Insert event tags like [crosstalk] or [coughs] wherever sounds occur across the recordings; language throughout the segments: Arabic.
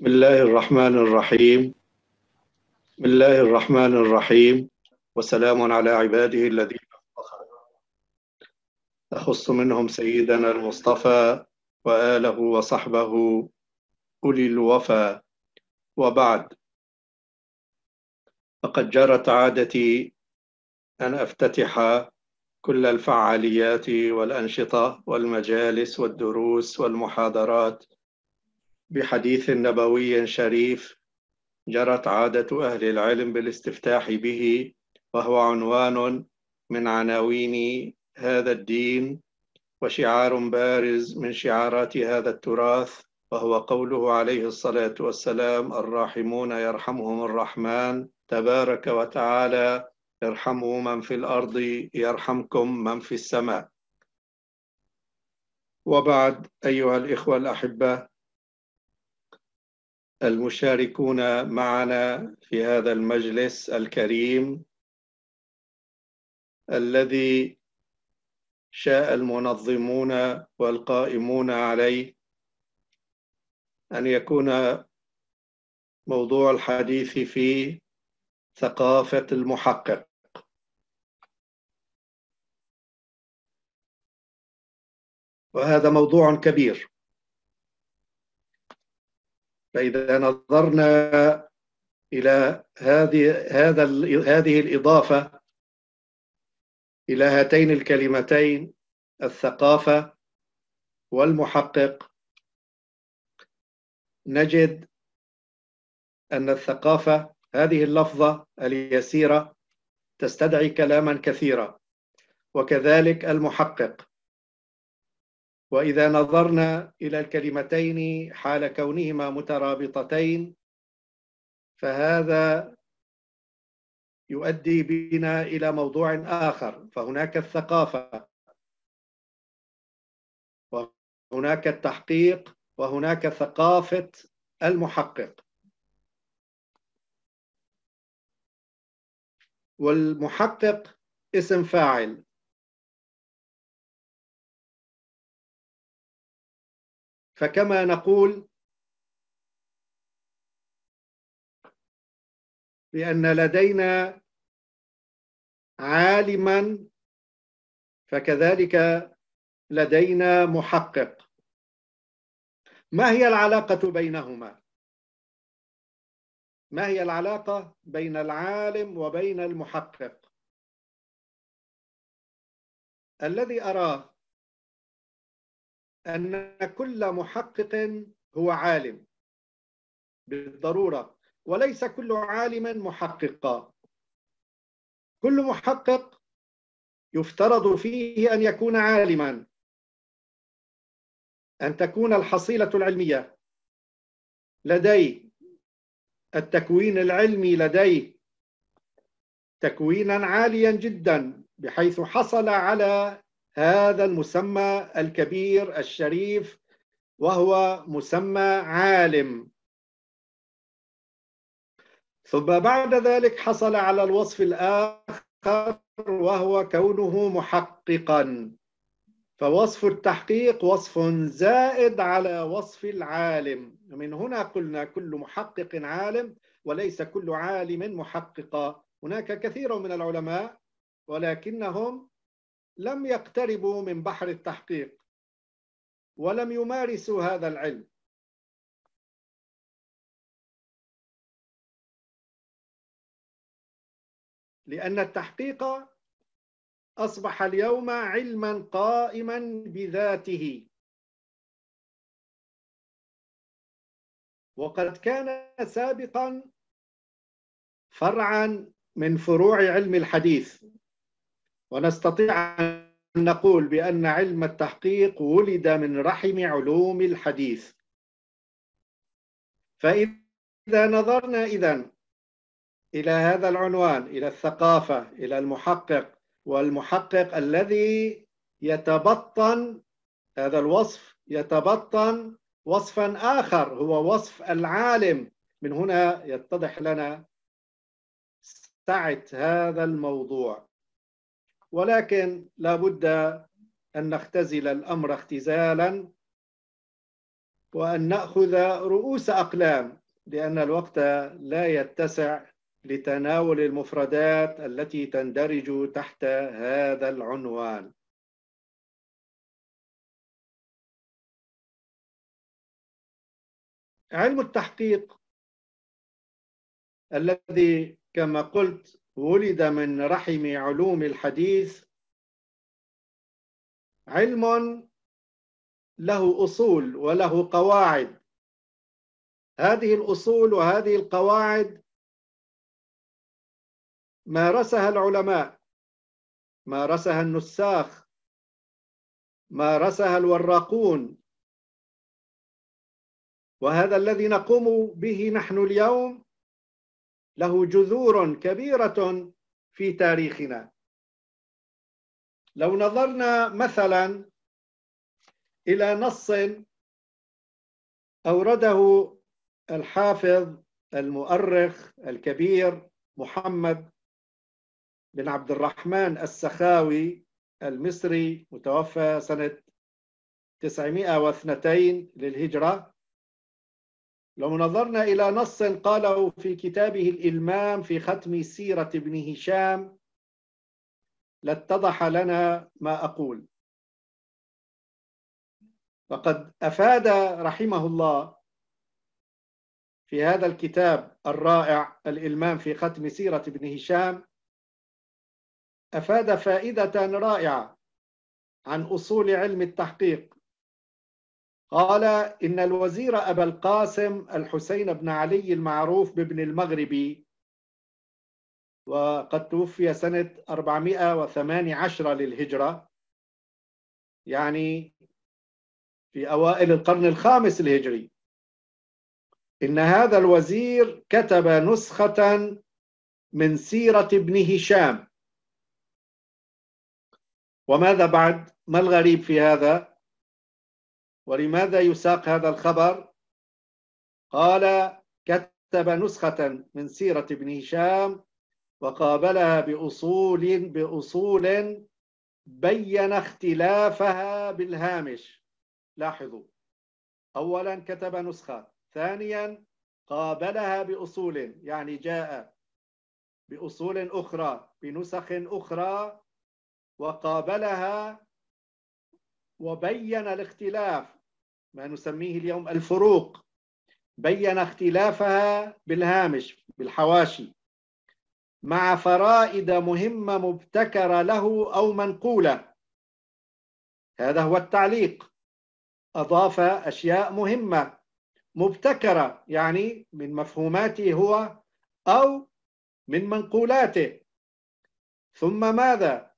بسم الله الرحمن الرحيم بسم الله الرحمن الرحيم وسلام على عباده الذين أخص منهم سيدنا المصطفى وآله وصحبه أولي الوفا وبعد فقد جرت عادتي أن أفتتح كل الفعاليات والأنشطة والمجالس والدروس والمحاضرات بحديث نبوي شريف جرت عادة أهل العلم بالاستفتاح به وهو عنوان من عناوين هذا الدين وشعار بارز من شعارات هذا التراث وهو قوله عليه الصلاة والسلام الراحمون يرحمهم الرحمن تبارك وتعالى ارحموا من في الأرض يرحمكم من في السماء وبعد أيها الإخوة الأحبة المشاركون معنا في هذا المجلس الكريم الذي شاء المنظمون والقائمون عليه ان يكون موضوع الحديث فيه ثقافه المحقق وهذا موضوع كبير فإذا نظرنا إلى هذه هذا هذه الإضافة إلى هاتين الكلمتين الثقافة والمحقق نجد أن الثقافة هذه اللفظة اليسيرة تستدعي كلاما كثيرا وكذلك المحقق واذا نظرنا الى الكلمتين حال كونهما مترابطتين فهذا يؤدي بنا الى موضوع اخر فهناك الثقافه وهناك التحقيق وهناك ثقافه المحقق والمحقق اسم فاعل فكما نقول بأن لدينا عالما فكذلك لدينا محقق ما هي العلاقة بينهما؟ ما هي العلاقة بين العالم وبين المحقق؟ الذي أراه أن كل محقق هو عالم بالضرورة وليس كل عالم محققا كل محقق يفترض فيه أن يكون عالما أن تكون الحصيلة العلمية لديه التكوين العلمي لديه تكوينا عاليا جدا بحيث حصل على هذا المسمى الكبير الشريف وهو مسمى عالم ثم بعد ذلك حصل على الوصف الآخر وهو كونه محققا فوصف التحقيق وصف زائد على وصف العالم من هنا قلنا كل محقق عالم وليس كل عالم محققا هناك كثير من العلماء ولكنهم لم يقتربوا من بحر التحقيق ولم يمارسوا هذا العلم لأن التحقيق أصبح اليوم علما قائما بذاته وقد كان سابقا فرعا من فروع علم الحديث ونستطيع أن نقول بأن علم التحقيق ولد من رحم علوم الحديث فإذا نظرنا إذا إلى هذا العنوان إلى الثقافة إلى المحقق والمحقق الذي يتبطن هذا الوصف يتبطن وصفا آخر هو وصف العالم من هنا يتضح لنا سعة هذا الموضوع ولكن لابد أن نختزل الأمر اختزالا وأن نأخذ رؤوس أقلام لأن الوقت لا يتسع لتناول المفردات التي تندرج تحت هذا العنوان علم التحقيق الذي كما قلت ولد من رحم علوم الحديث علم له أصول وله قواعد هذه الأصول وهذه القواعد مارسها العلماء مارسها النساخ مارسها الوراقون وهذا الذي نقوم به نحن اليوم له جذور كبيرة في تاريخنا لو نظرنا مثلا إلى نص أورده الحافظ المؤرخ الكبير محمد بن عبد الرحمن السخاوي المصري متوفى سنة 902 للهجرة لو نظرنا إلى نص قاله في كتابه الإلمام في ختم سيرة ابن هشام لاتضح لنا ما أقول وقد أفاد رحمه الله في هذا الكتاب الرائع الإلمام في ختم سيرة ابن هشام أفاد فائدة رائعة عن أصول علم التحقيق قال إن الوزير أبا القاسم الحسين بن علي المعروف بابن المغربي وقد توفي سنة 418 للهجرة يعني في أوائل القرن الخامس الهجري إن هذا الوزير كتب نسخة من سيرة ابن هشام وماذا بعد؟ ما الغريب في هذا؟ ولماذا يساق هذا الخبر قال كتب نسخة من سيرة ابن هشام وقابلها بأصول بأصول بين اختلافها بالهامش لاحظوا أولا كتب نسخة ثانيا قابلها بأصول يعني جاء بأصول أخرى بنسخ أخرى وقابلها وبين الاختلاف ما نسميه اليوم الفروق بين اختلافها بالهامش بالحواشي مع فرائد مهمة مبتكرة له أو منقولة هذا هو التعليق أضاف أشياء مهمة مبتكرة يعني من مفهوماته هو أو من منقولاته ثم ماذا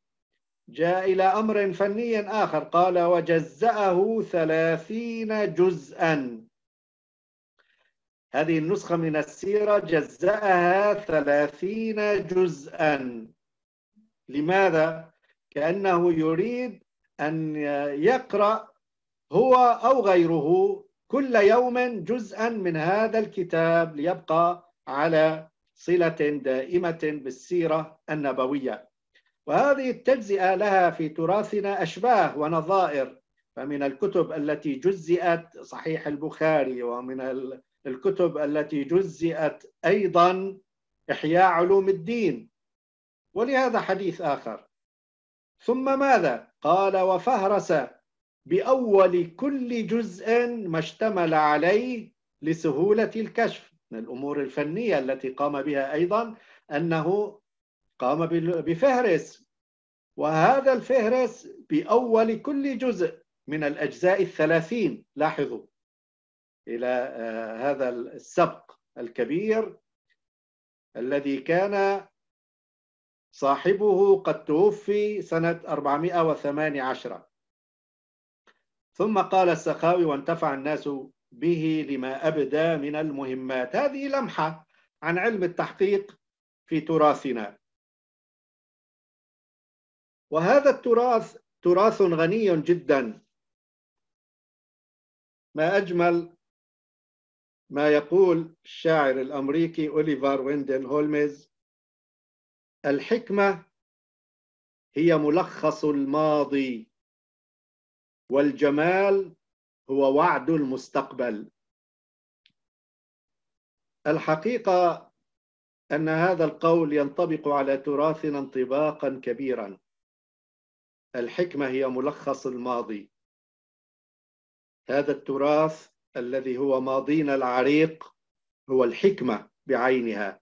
جاء إلى أمر فني آخر قال وجزأه ثلاثين جزءا هذه النسخة من السيرة جزأها ثلاثين جزءا لماذا؟ كأنه يريد أن يقرأ هو أو غيره كل يوم جزءا من هذا الكتاب ليبقى على صلة دائمة بالسيرة النبوية وهذه التجزئة لها في تراثنا أشباه ونظائر فمن الكتب التي جزئت صحيح البخاري ومن الكتب التي جزئت أيضا إحياء علوم الدين ولهذا حديث آخر ثم ماذا؟ قال وفهرس بأول كل جزء ما اشتمل عليه لسهولة الكشف من الأمور الفنية التي قام بها أيضا أنه قام بفهرس وهذا الفهرس بأول كل جزء من الأجزاء الثلاثين لاحظوا إلى آه، هذا السبق الكبير الذي كان صاحبه قد توفي سنة 418 ثم قال السخاوي وانتفع الناس به لما أبدى من المهمات هذه لمحة عن علم التحقيق في تراثنا وهذا التراث تراث غني جدا ما أجمل ما يقول الشاعر الأمريكي أوليفر ويندل هولمز الحكمة هي ملخص الماضي والجمال هو وعد المستقبل الحقيقة أن هذا القول ينطبق على تراثنا انطباقا كبيرا الحكمة هي ملخص الماضي هذا التراث الذي هو ماضينا العريق هو الحكمة بعينها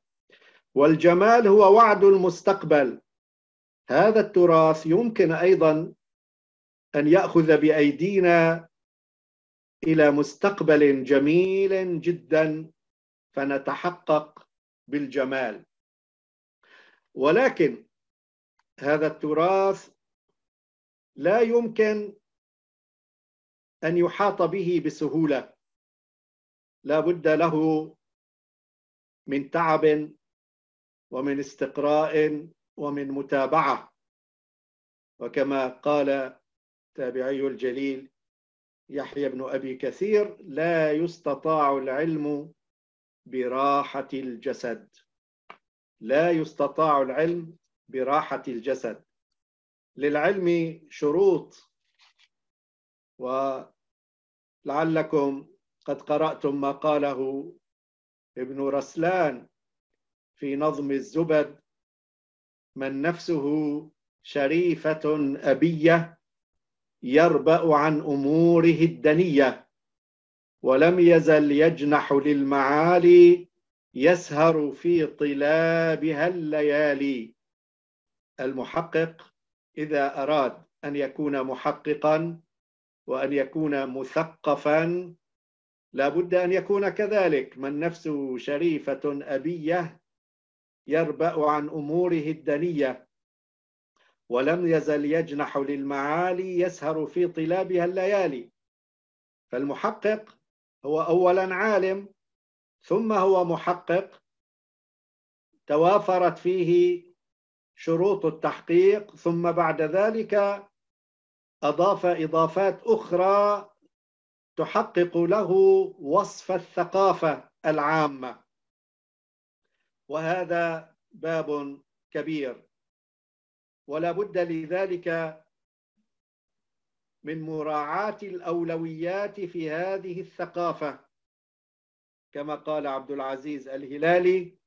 والجمال هو وعد المستقبل هذا التراث يمكن أيضا أن يأخذ بأيدينا إلى مستقبل جميل جدا فنتحقق بالجمال ولكن هذا التراث لا يمكن أن يحاط به بسهولة لا بد له من تعب ومن استقراء ومن متابعة وكما قال تابعي الجليل يحيى بن أبي كثير لا يستطاع العلم براحة الجسد لا يستطاع العلم براحة الجسد للعلم شروط ولعلكم قد قرأتم ما قاله ابن رسلان في نظم الزبد من نفسه شريفة أبية يربأ عن أموره الدنية ولم يزل يجنح للمعالي يسهر في طلابها الليالي المحقق إذا أراد أن يكون محققا وأن يكون مثقفا لا بد أن يكون كذلك من نفسه شريفة أبية يربأ عن أموره الدنية ولم يزل يجنح للمعالي يسهر في طلابها الليالي فالمحقق هو أولا عالم ثم هو محقق توافرت فيه شروط التحقيق ثم بعد ذلك أضاف إضافات أخرى تحقق له وصف الثقافة العامة وهذا باب كبير ولا بد لذلك من مراعاة الأولويات في هذه الثقافة كما قال عبد العزيز الهلالي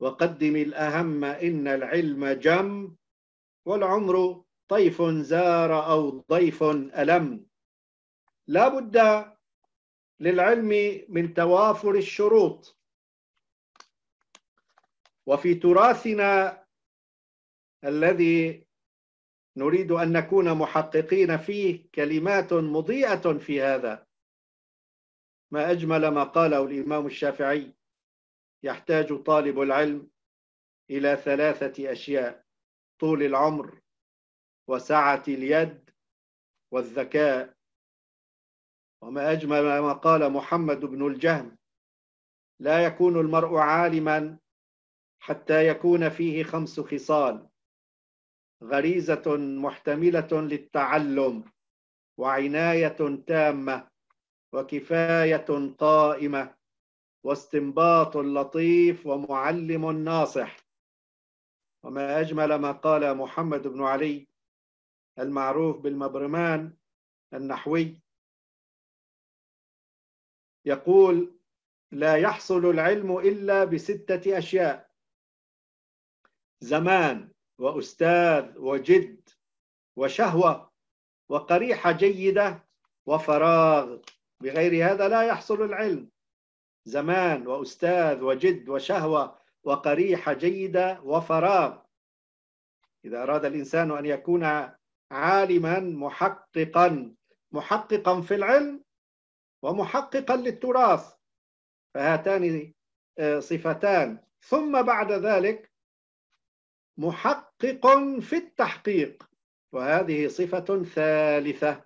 وقدم الأهم إن العلم جم والعمر طيف زار أو ضيف ألم لا بد للعلم من توافر الشروط وفي تراثنا الذي نريد أن نكون محققين فيه كلمات مضيئة في هذا ما أجمل ما قاله الإمام الشافعي يحتاج طالب العلم إلى ثلاثة أشياء طول العمر وسعة اليد والذكاء وما أجمل ما قال محمد بن الجهم لا يكون المرء عالما حتى يكون فيه خمس خصال غريزة محتملة للتعلم وعناية تامة وكفاية قائمة واستنباط لطيف ومعلم ناصح وما أجمل ما قال محمد بن علي المعروف بالمبرمان النحوي يقول لا يحصل العلم إلا بستة أشياء زمان وأستاذ وجد وشهوة وقريحة جيدة وفراغ بغير هذا لا يحصل العلم زمان وأستاذ وجد وشهوة وقريحة جيدة وفراغ إذا أراد الإنسان أن يكون عالما محققا محققا في العلم ومحققا للتراث فهاتان آه، صفتان ثم بعد ذلك محقق في التحقيق وهذه صفة ثالثة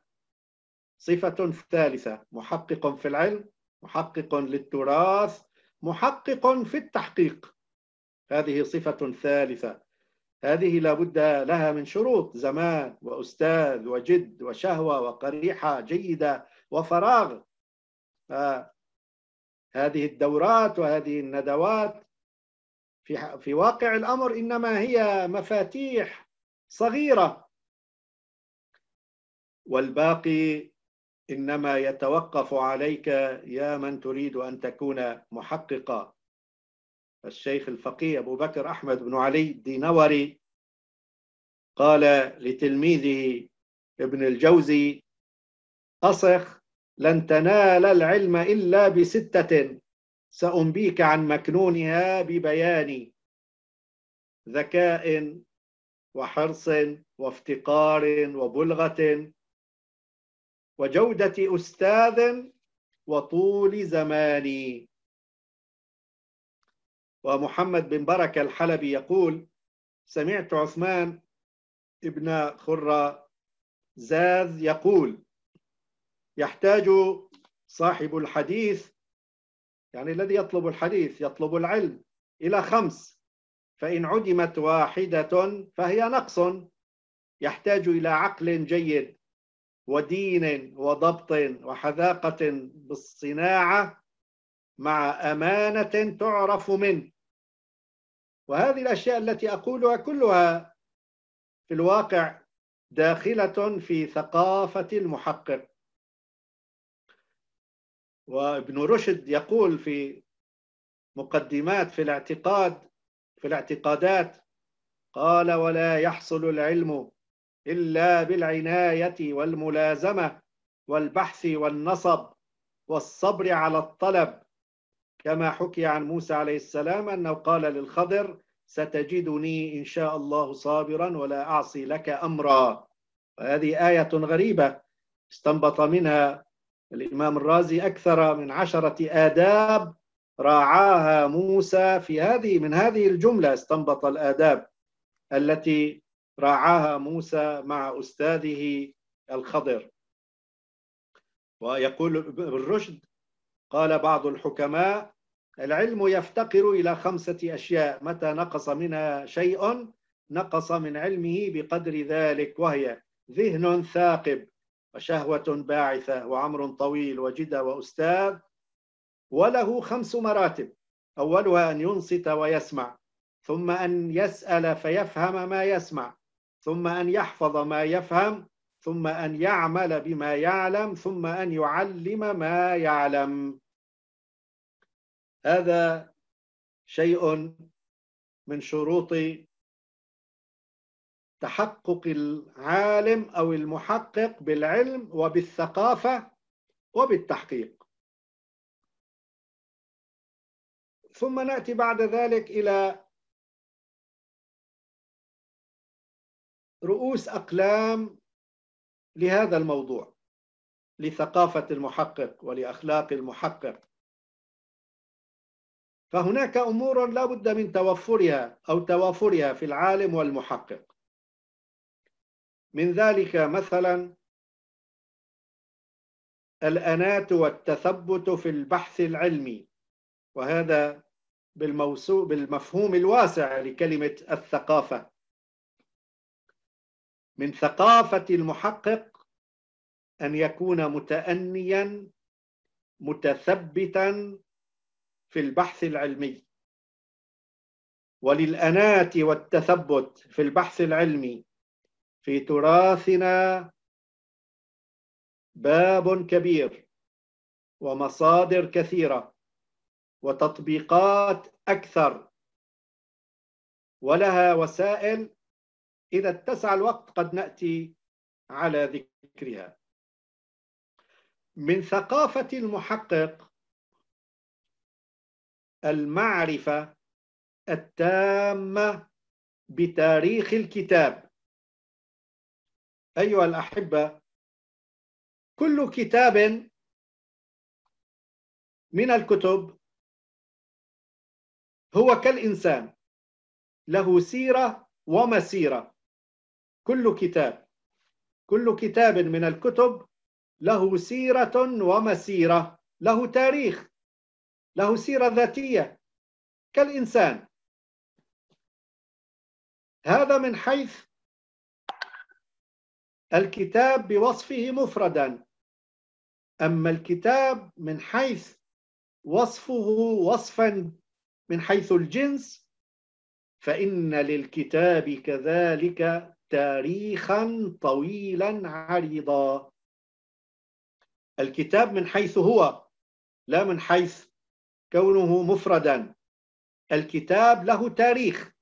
صفة ثالثة محقق في العلم محقق للتراث محقق في التحقيق هذه صفة ثالثة هذه لابد لها من شروط زمان وأستاذ وجد وشهوة وقريحة جيدة وفراغ آه، هذه الدورات وهذه الندوات في في واقع الامر انما هي مفاتيح صغيره والباقي إنما يتوقف عليك يا من تريد أن تكون محققا الشيخ الفقيه أبو بكر أحمد بن علي الدينوري قال لتلميذه ابن الجوزي أصخ لن تنال العلم إلا بستة سأنبيك عن مكنونها ببيان ذكاء وحرص وافتقار وبلغة وجودة أستاذ وطول زماني ومحمد بن بركة الحلبي يقول سمعت عثمان ابن خرة زاذ يقول يحتاج صاحب الحديث يعني الذي يطلب الحديث يطلب العلم إلى خمس فإن عدمت واحدة فهي نقص يحتاج إلى عقل جيد ودين وضبط وحذاقة بالصناعة مع أمانة تعرف منه وهذه الأشياء التي أقولها كلها في الواقع داخلة في ثقافة المحقق وابن رشد يقول في مقدمات في الاعتقاد في الاعتقادات قال ولا يحصل العلم إلا بالعناية والملازمة والبحث والنصب والصبر على الطلب كما حكي عن موسى عليه السلام أنه قال للخضر ستجدني إن شاء الله صابرا ولا أعصي لك أمرا وهذه آية غريبة استنبط منها الإمام الرازي أكثر من عشرة آداب راعاها موسى في هذه من هذه الجملة استنبط الآداب التي راعاها موسى مع أستاذه الخضر ويقول بالرشد قال بعض الحكماء العلم يفتقر إلى خمسة أشياء متى نقص منها شيء نقص من علمه بقدر ذلك وهي ذهن ثاقب وشهوة باعثة وعمر طويل وجدة وأستاذ وله خمس مراتب أولها أن ينصت ويسمع ثم أن يسأل فيفهم ما يسمع ثم أن يحفظ ما يفهم ثم أن يعمل بما يعلم ثم أن يعلم ما يعلم هذا شيء من شروط تحقق العالم أو المحقق بالعلم وبالثقافة وبالتحقيق ثم نأتي بعد ذلك إلى رؤوس أقلام لهذا الموضوع لثقافة المحقق ولأخلاق المحقق فهناك أمور لا بد من توفرها أو توافرها في العالم والمحقق من ذلك مثلا الأناة والتثبت في البحث العلمي وهذا بالمفهوم الواسع لكلمة الثقافة من ثقافة المحقق أن يكون متأنيا متثبتا في البحث العلمي وللأناة والتثبت في البحث العلمي في تراثنا باب كبير ومصادر كثيرة وتطبيقات أكثر ولها وسائل إذا اتسع الوقت قد نأتي على ذكرها من ثقافة المحقق المعرفة التامة بتاريخ الكتاب أيها الأحبة كل كتاب من الكتب هو كالإنسان له سيرة ومسيرة كل كتاب كل كتاب من الكتب له سيرة ومسيرة له تاريخ له سيرة ذاتية كالإنسان هذا من حيث الكتاب بوصفه مفردا أما الكتاب من حيث وصفه وصفا من حيث الجنس فإن للكتاب كذلك تاريخا طويلا عريضا الكتاب من حيث هو لا من حيث كونه مفردا الكتاب له تاريخ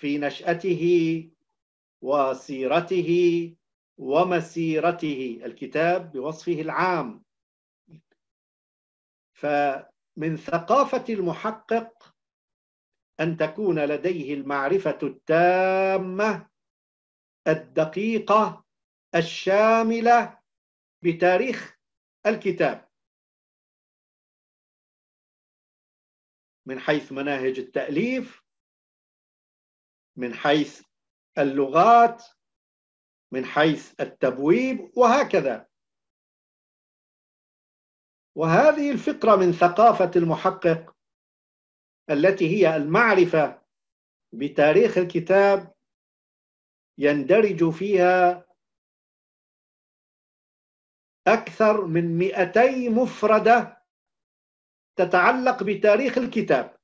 في نشأته وسيرته ومسيرته الكتاب بوصفه العام فمن ثقافة المحقق أن تكون لديه المعرفة التامة الدقيقة الشاملة بتاريخ الكتاب من حيث مناهج التأليف من حيث اللغات من حيث التبويب وهكذا وهذه الفكرة من ثقافة المحقق التي هي المعرفة بتاريخ الكتاب يندرج فيها أكثر من 200 مفردة تتعلق بتاريخ الكتاب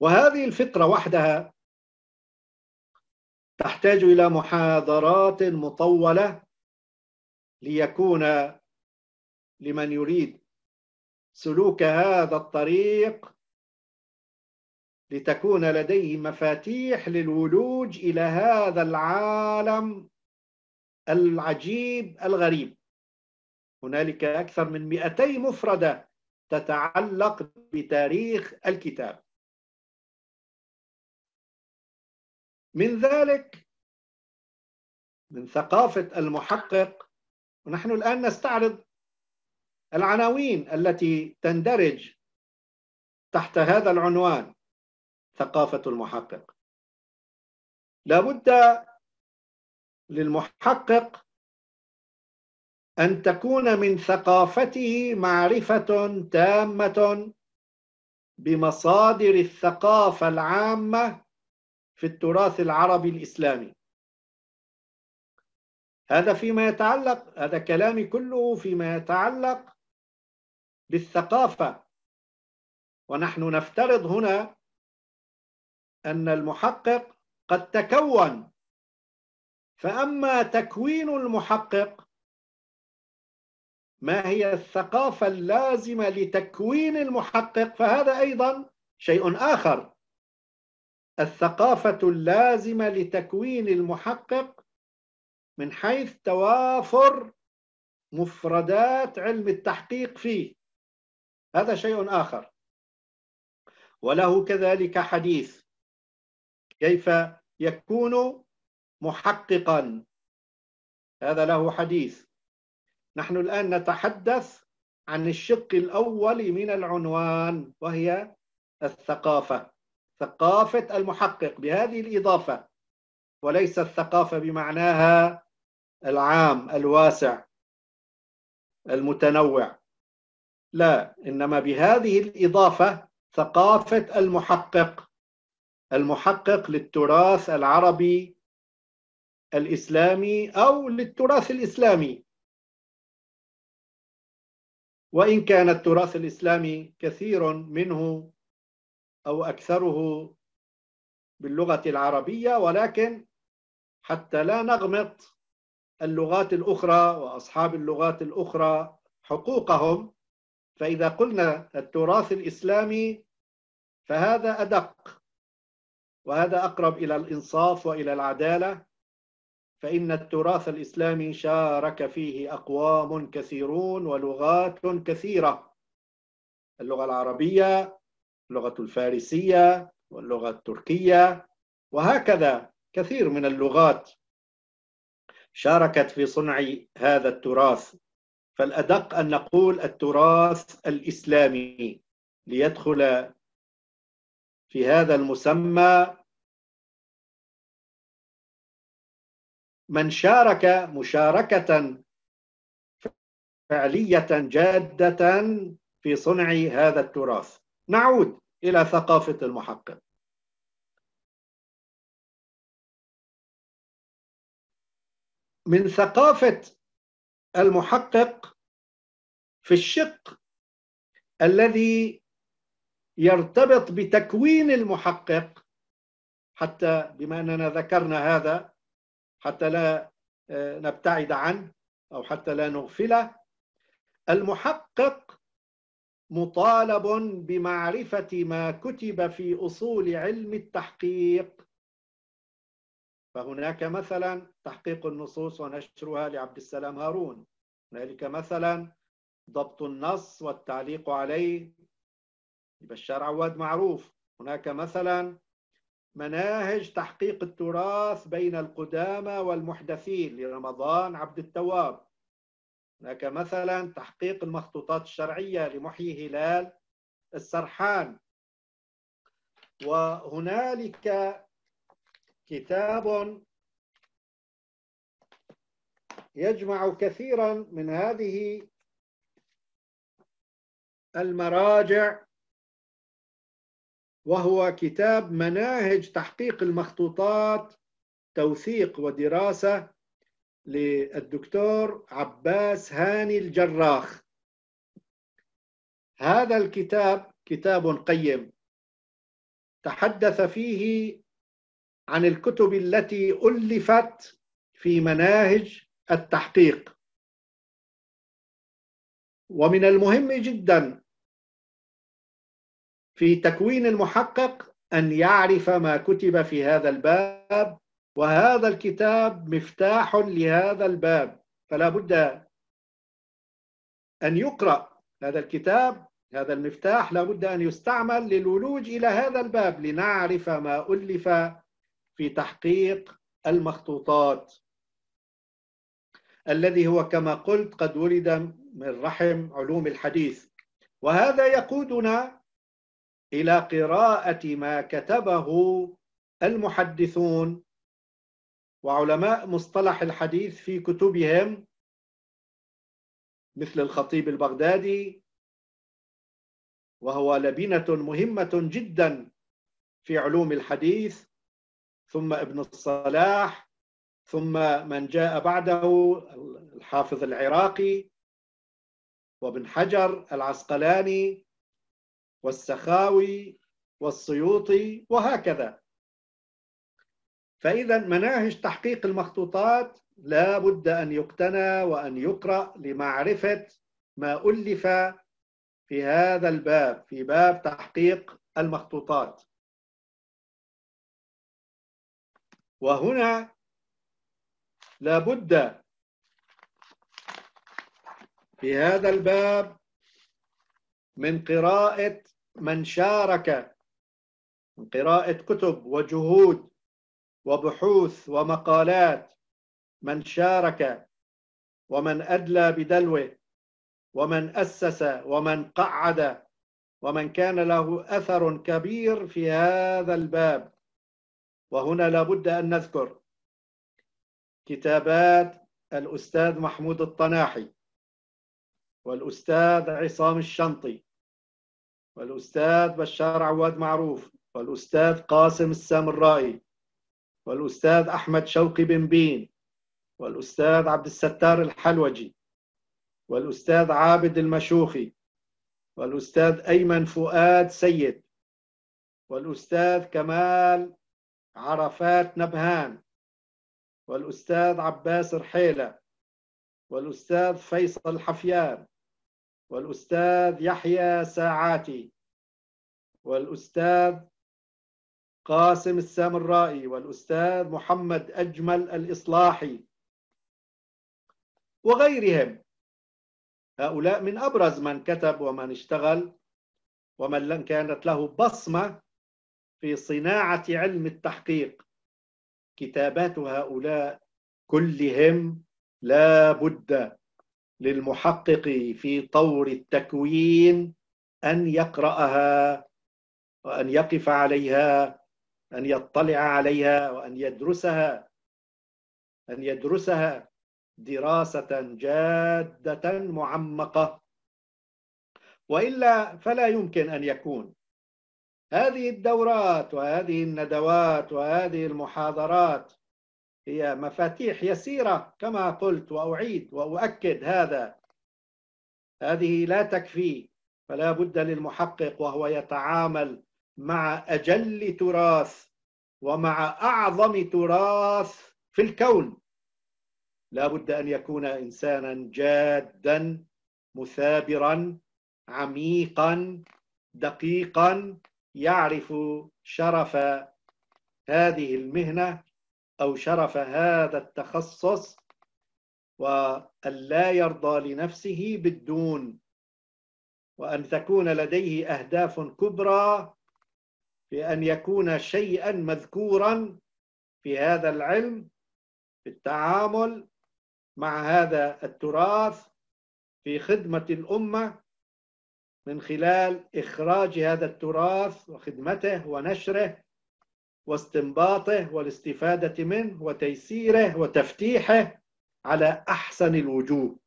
وهذه الفكرة وحدها تحتاج إلى محاضرات مطولة ليكون لمن يريد سلوك هذا الطريق لتكون لديه مفاتيح للولوج إلى هذا العالم العجيب الغريب هنالك أكثر من 200 مفردة تتعلق بتاريخ الكتاب من ذلك من ثقافة المحقق ونحن الآن نستعرض العناوين التي تندرج تحت هذا العنوان ثقافة المحقق لابد للمحقق أن تكون من ثقافته معرفة تامة بمصادر الثقافة العامة في التراث العربي الإسلامي هذا فيما يتعلق هذا كلامي كله فيما يتعلق بالثقافة ونحن نفترض هنا أن المحقق قد تكون فأما تكوين المحقق ما هي الثقافة اللازمة لتكوين المحقق فهذا أيضا شيء آخر الثقافة اللازمة لتكوين المحقق من حيث توافر مفردات علم التحقيق فيه هذا شيء آخر وله كذلك حديث كيف يكون محققا هذا له حديث نحن الآن نتحدث عن الشق الأول من العنوان وهي الثقافة ثقافة المحقق بهذه الإضافة وليس الثقافة بمعناها العام الواسع المتنوع لا إنما بهذه الإضافة ثقافة المحقق المحقق للتراث العربي الإسلامي أو للتراث الإسلامي وإن كان التراث الإسلامي كثير منه أو أكثره باللغة العربية ولكن حتى لا نغمط اللغات الأخرى وأصحاب اللغات الأخرى حقوقهم فإذا قلنا التراث الإسلامي فهذا أدق وهذا أقرب إلى الإنصاف وإلى العدالة فإن التراث الإسلامي شارك فيه أقوام كثيرون ولغات كثيرة اللغة العربية اللغة الفارسية واللغة التركية وهكذا كثير من اللغات شاركت في صنع هذا التراث فالأدق أن نقول التراث الإسلامي ليدخل في هذا المسمى من شارك مشاركة فعلية جادة في صنع هذا التراث نعود إلى ثقافة المحقق من ثقافة المحقق في الشق الذي يرتبط بتكوين المحقق حتى بما اننا ذكرنا هذا حتى لا آه، نبتعد عنه او حتى لا نغفله المحقق مطالب بمعرفه ما كتب في اصول علم التحقيق فهناك مثلا تحقيق النصوص ونشرها لعبد السلام هارون هنالك مثلا ضبط النص والتعليق عليه يبقى الشارع عواد معروف هناك مثلا مناهج تحقيق التراث بين القدامى والمحدثين لرمضان عبد التواب هناك مثلا تحقيق المخطوطات الشرعية لمحيي هلال السرحان وهنالك كتاب يجمع كثيرا من هذه المراجع وهو كتاب مناهج تحقيق المخطوطات توثيق ودراسة للدكتور عباس هاني الجراخ هذا الكتاب كتاب قيم تحدث فيه عن الكتب التي ألفت في مناهج التحقيق ومن المهم جدا في تكوين المحقق أن يعرف ما كتب في هذا الباب وهذا الكتاب مفتاح لهذا الباب فلا بد أن يقرأ هذا الكتاب هذا المفتاح لا بد أن يستعمل للولوج إلى هذا الباب لنعرف ما ألف في تحقيق المخطوطات الذي هو كما قلت قد ولد من رحم علوم الحديث وهذا يقودنا إلى قراءة ما كتبه المحدثون وعلماء مصطلح الحديث في كتبهم مثل الخطيب البغدادي وهو لبنة مهمة جدا في علوم الحديث ثم ابن الصلاح ثم من جاء بعده الحافظ العراقي وابن حجر العسقلاني والسخاوي والسيوطي وهكذا فإذا مناهج تحقيق المخطوطات لا بد أن يقتنى وأن يقرأ لمعرفة ما ألف في هذا الباب في باب تحقيق المخطوطات وهنا لا بد في هذا الباب من قراءة من شارك من قراءة كتب وجهود وبحوث ومقالات من شارك ومن أدلى بدلوه ومن أسس ومن قعد ومن كان له أثر كبير في هذا الباب وهنا لابد أن نذكر كتابات الأستاذ محمود الطناحي والأستاذ عصام الشنطي والأستاذ بشار عواد معروف والأستاذ قاسم السامرائي والأستاذ أحمد شوقي بن بين والأستاذ عبد الستار الحلوجي والأستاذ عابد المشوخي والأستاذ أيمن فؤاد سيد والأستاذ كمال عرفات نبهان والأستاذ عباس رحيلة والأستاذ فيصل حفيان والأستاذ يحيى ساعاتي والأستاذ قاسم السامرائي والأستاذ محمد أجمل الإصلاحي وغيرهم هؤلاء من أبرز من كتب ومن اشتغل ومن كانت له بصمة في صناعة علم التحقيق كتابات هؤلاء كلهم لا بد للمحقق في طور التكوين أن يقرأها وأن يقف عليها أن يطلع عليها وأن يدرسها أن يدرسها دراسة جادة معمقة وإلا فلا يمكن أن يكون هذه الدورات وهذه الندوات وهذه المحاضرات هي مفاتيح يسيرة كما قلت وأعيد وأؤكد هذا هذه لا تكفي فلا بد للمحقق وهو يتعامل مع أجل تراث ومع أعظم تراث في الكون لا بد أن يكون إنسانا جادا مثابرا عميقا دقيقا يعرف شرف هذه المهنه أو شرف هذا التخصص وأن لا يرضى لنفسه بالدون وأن تكون لديه أهداف كبرى في أن يكون شيئا مذكورا في هذا العلم في التعامل مع هذا التراث في خدمة الأمة من خلال إخراج هذا التراث وخدمته ونشره واستنباطه والاستفادة منه وتيسيره وتفتيحه على أحسن الوجوه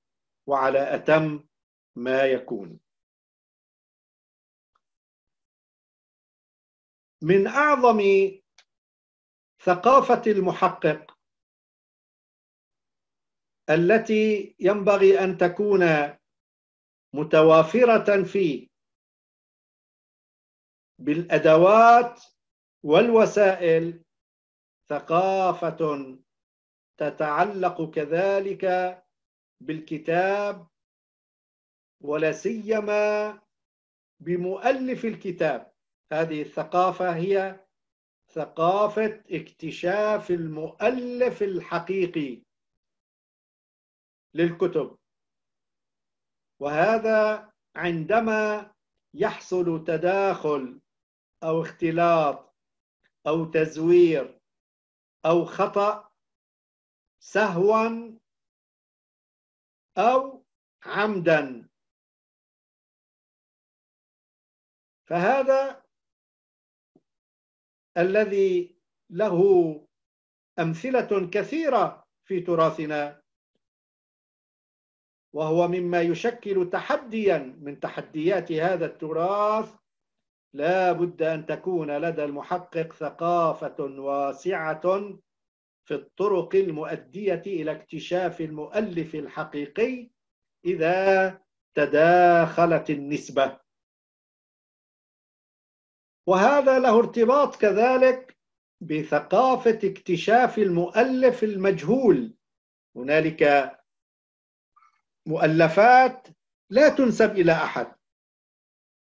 وعلى أتم ما يكون من أعظم ثقافة المحقق التي ينبغي أن تكون متوافرة فيه بالأدوات والوسائل ثقافة تتعلق كذلك بالكتاب ولا سيما بمؤلف الكتاب هذه الثقافة هي ثقافة اكتشاف المؤلف الحقيقي للكتب وهذا عندما يحصل تداخل أو اختلاط أو تزوير أو خطأ سهوا أو عمدا فهذا الذي له أمثلة كثيرة في تراثنا وهو مما يشكل تحديا من تحديات هذا التراث لا بد أن تكون لدى المحقق ثقافة واسعة في الطرق المؤدية إلى اكتشاف المؤلف الحقيقي إذا تداخلت النسبة وهذا له ارتباط كذلك بثقافة اكتشاف المؤلف المجهول هنالك مؤلفات لا تنسب إلى أحد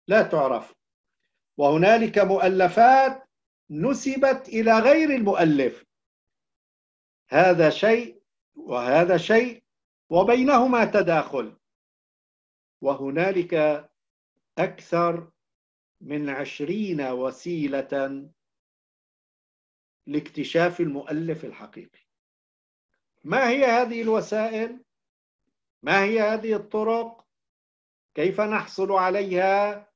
لا تعرف وهنالك مؤلفات نسبت إلى غير المؤلف هذا شيء وهذا شيء وبينهما تداخل وهنالك أكثر من عشرين وسيلة لاكتشاف المؤلف الحقيقي ما هي هذه الوسائل؟ ما هي هذه الطرق؟ كيف نحصل عليها؟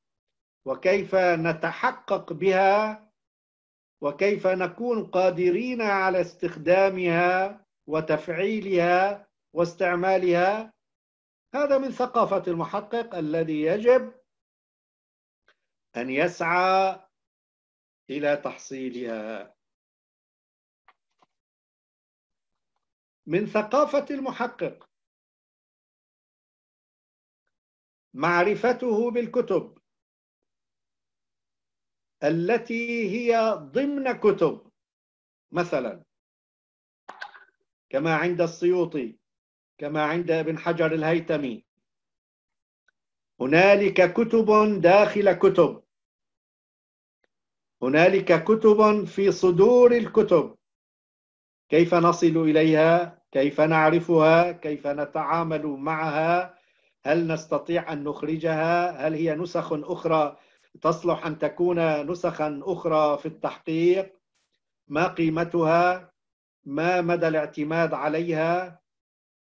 وكيف نتحقق بها وكيف نكون قادرين على استخدامها وتفعيلها واستعمالها هذا من ثقافة المحقق الذي يجب أن يسعى إلى تحصيلها من ثقافة المحقق معرفته بالكتب التي هي ضمن كتب مثلا كما عند السيوطي كما عند ابن حجر الهيتمي هنالك كتب داخل كتب هنالك كتب في صدور الكتب كيف نصل اليها كيف نعرفها كيف نتعامل معها هل نستطيع ان نخرجها هل هي نسخ اخرى تصلح أن تكون نسخا أخرى في التحقيق ما قيمتها ما مدى الاعتماد عليها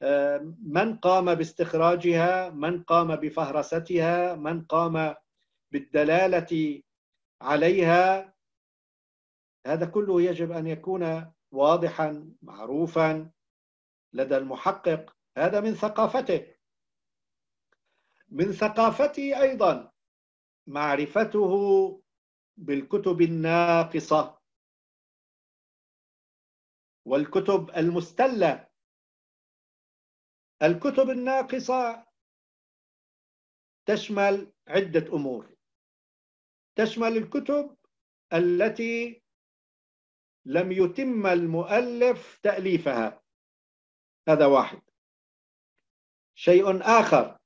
آه، من قام باستخراجها من قام بفهرستها من قام بالدلاله عليها هذا كله يجب ان يكون واضحا معروفا لدى المحقق هذا من ثقافته من ثقافتي ايضا معرفته بالكتب الناقصة والكتب المستلة الكتب الناقصة تشمل عدة أمور تشمل الكتب التي لم يتم المؤلف تأليفها هذا واحد شيء آخر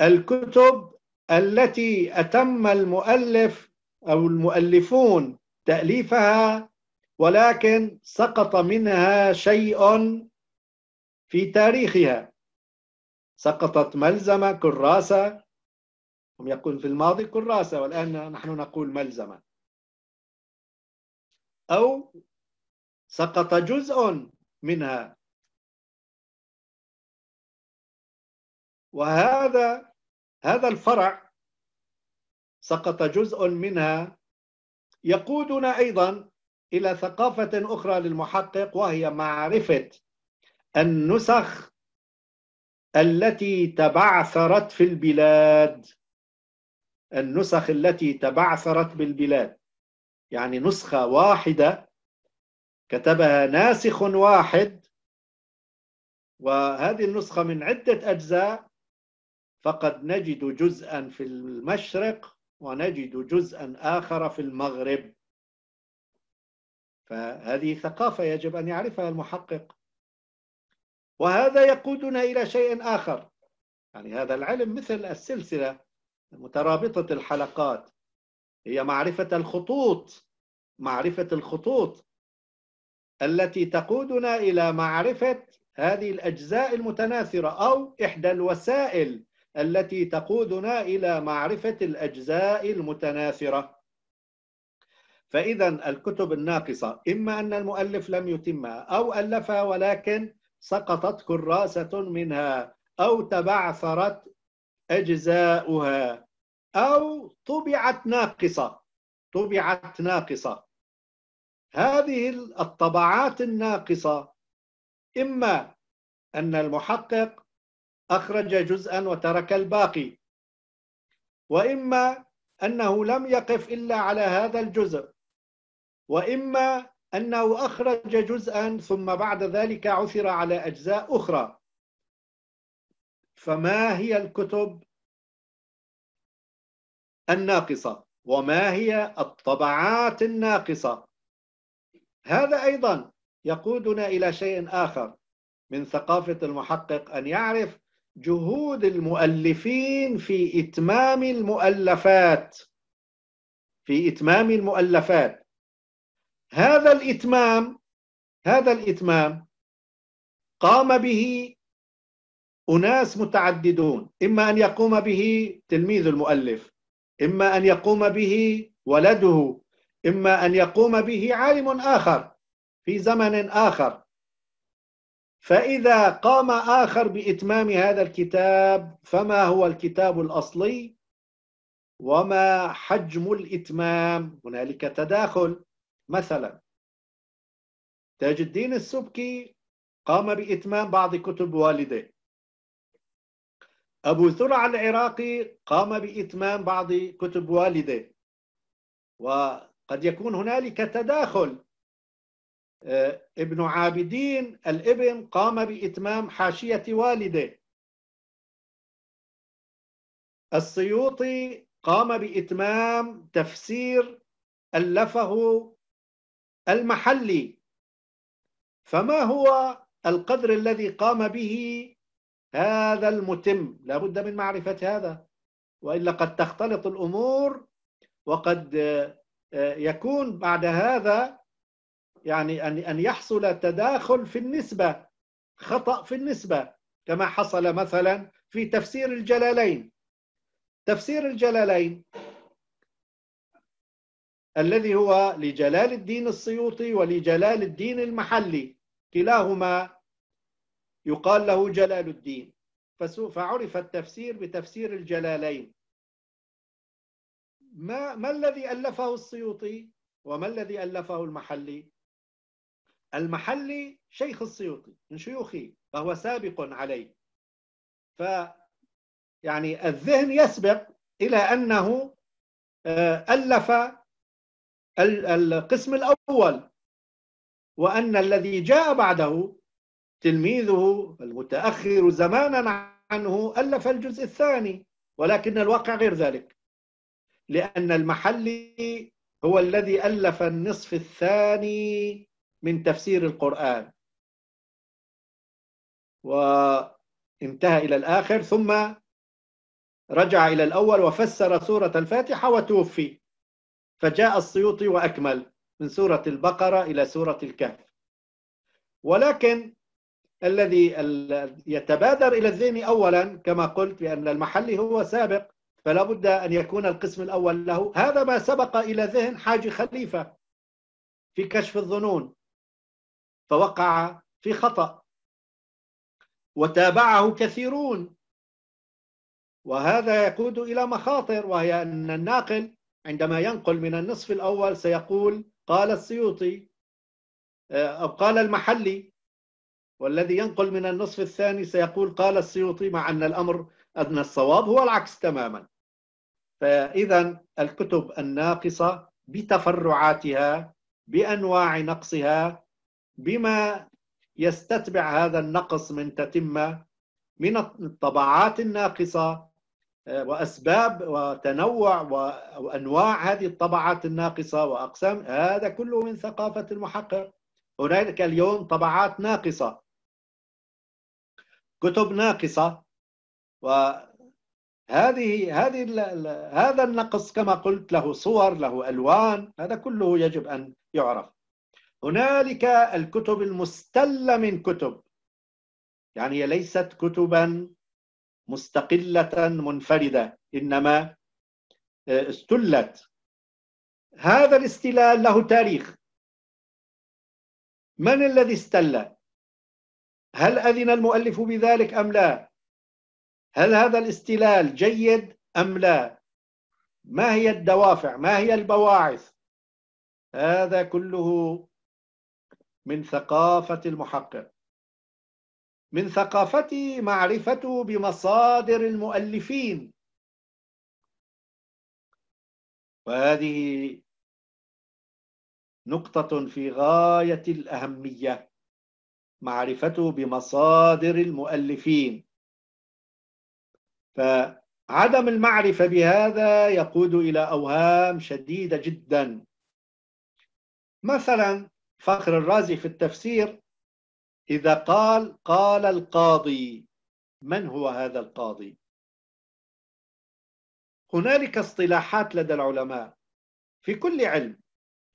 الكتب التي أتم المؤلف أو المؤلفون تأليفها ولكن سقط منها شيء في تاريخها سقطت ملزمة كراسة هم يقول في الماضي كراسة والآن نحن نقول ملزمة أو سقط جزء منها وهذا هذا الفرع سقط جزء منها يقودنا أيضا إلى ثقافة أخرى للمحقق وهي معرفة النسخ التي تبعثرت في البلاد النسخ التي تبعثرت بالبلاد يعني نسخة واحدة كتبها ناسخ واحد وهذه النسخة من عدة أجزاء فقد نجد جزءا في المشرق ونجد جزءا آخر في المغرب فهذه ثقافة يجب أن يعرفها المحقق وهذا يقودنا إلى شيء آخر يعني هذا العلم مثل السلسلة مترابطة الحلقات هي معرفة الخطوط معرفة الخطوط التي تقودنا إلى معرفة هذه الأجزاء المتناثرة أو إحدى الوسائل التي تقودنا إلى معرفة الأجزاء المتناثرة فإذا الكتب الناقصة إما أن المؤلف لم يتمها أو ألفها ولكن سقطت كراسة منها أو تبعثرت أجزاؤها أو طبعت ناقصة طبعت ناقصة هذه الطبعات الناقصة إما أن المحقق أخرج جزءا وترك الباقي وإما أنه لم يقف إلا على هذا الجزء وإما أنه أخرج جزءا ثم بعد ذلك عثر على أجزاء أخرى فما هي الكتب الناقصة وما هي الطبعات الناقصة هذا أيضا يقودنا إلى شيء آخر من ثقافة المحقق أن يعرف جهود المؤلفين في إتمام المؤلفات في إتمام المؤلفات هذا الإتمام هذا الإتمام قام به أناس متعددون إما أن يقوم به تلميذ المؤلف إما أن يقوم به ولده إما أن يقوم به عالم آخر في زمن آخر فإذا قام آخر بإتمام هذا الكتاب فما هو الكتاب الأصلي وما حجم الإتمام هنالك تداخل مثلا تاج الدين السبكي قام بإتمام بعض كتب والده أبو ثرع العراقي قام بإتمام بعض كتب والده وقد يكون هنالك تداخل آه، ابن عابدين الابن قام بإتمام حاشية والده السيوطي قام بإتمام تفسير ألفه المحلي فما هو القدر الذي قام به هذا المتم لابد من معرفة هذا وإلا قد تختلط الأمور وقد آه، يكون بعد هذا يعني أن أن يحصل تداخل في النسبة خطأ في النسبة كما حصل مثلا في تفسير الجلالين تفسير الجلالين الذي هو لجلال الدين السيوطي ولجلال الدين المحلي كلاهما يقال له جلال الدين فعرف التفسير بتفسير الجلالين ما ما الذي ألفه السيوطي وما الذي ألفه المحلي المحلي شيخ السيوطي من شيوخه فهو سابق عليه ف يعني الذهن يسبق إلى أنه آه، ألف القسم الأول وأن الذي جاء بعده تلميذه المتأخر زمانا عنه ألف الجزء الثاني ولكن الواقع غير ذلك لأن المحلي هو الذي ألف النصف الثاني من تفسير القرآن وانتهى إلى الآخر ثم رجع إلى الأول وفسر سورة الفاتحة وتوفي فجاء السيوطي وأكمل من سورة البقرة إلى سورة الكهف ولكن الذي يتبادر إلى الذهن أولا كما قلت بأن المحلي هو سابق فلا بد أن يكون القسم الأول له هذا ما سبق إلى ذهن حاج خليفة في كشف الظنون فوقع في خطأ وتابعه كثيرون وهذا يقود إلى مخاطر وهي أن الناقل عندما ينقل من النصف الأول سيقول قال السيوطي آه، أو قال المحلي والذي ينقل من النصف الثاني سيقول قال السيوطي مع أن الأمر أن الصواب هو العكس تماما فإذا الكتب الناقصة بتفرعاتها بأنواع نقصها بما يستتبع هذا النقص من تتمة من الطبعات الناقصة آه، وأسباب وتنوع وأنواع هذه الطبعات الناقصة وأقسام هذا كله من ثقافة المحقق هنالك اليوم طبعات ناقصة كتب ناقصة وهذه هذه هذا النقص كما قلت له صور له ألوان هذا كله يجب أن يعرف هنالك الكتب المستلة من كتب يعني هي ليست كتبا مستقلة منفردة إنما آه، استلت هذا الاستلال له تاريخ من الذي استل هل أذن المؤلف بذلك أم لا هل هذا الاستلال جيد أم لا ما هي الدوافع ما هي البواعث هذا كله من ثقافة المحقق من ثقافته معرفته بمصادر المؤلفين وهذه نقطة في غاية الأهمية معرفته بمصادر المؤلفين فعدم المعرفة بهذا يقود إلى أوهام شديدة جدا مثلا فخر الرازي في التفسير إذا قال قال القاضي من هو هذا القاضي هنالك اصطلاحات لدى العلماء في كل علم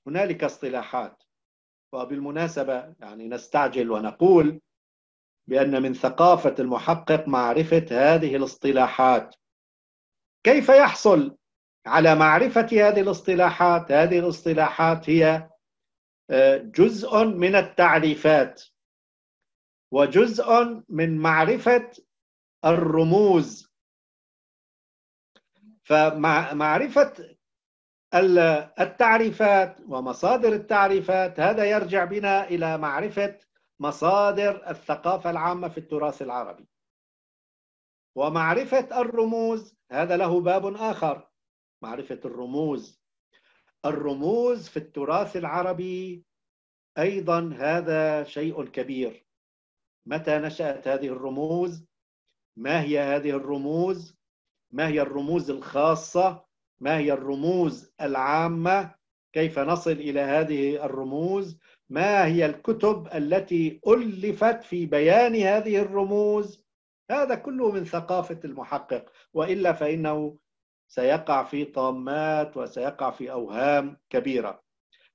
هنالك اصطلاحات وبالمناسبة يعني نستعجل ونقول بأن من ثقافة المحقق معرفة هذه الاصطلاحات كيف يحصل على معرفة هذه الاصطلاحات؟ هذه الاصطلاحات هي جزء من التعريفات وجزء من معرفة الرموز فمعرفة التعريفات ومصادر التعريفات هذا يرجع بنا إلى معرفة مصادر الثقافة العامة في التراث العربي ومعرفة الرموز هذا له باب آخر معرفة الرموز الرموز في التراث العربي ايضا هذا شيء كبير متى نشات هذه الرموز ما هي هذه الرموز ما هي الرموز الخاصه ما هي الرموز العامه كيف نصل الى هذه الرموز ما هي الكتب التي الفت في بيان هذه الرموز هذا كله من ثقافه المحقق والا فانه سيقع في طامات وسيقع في أوهام كبيرة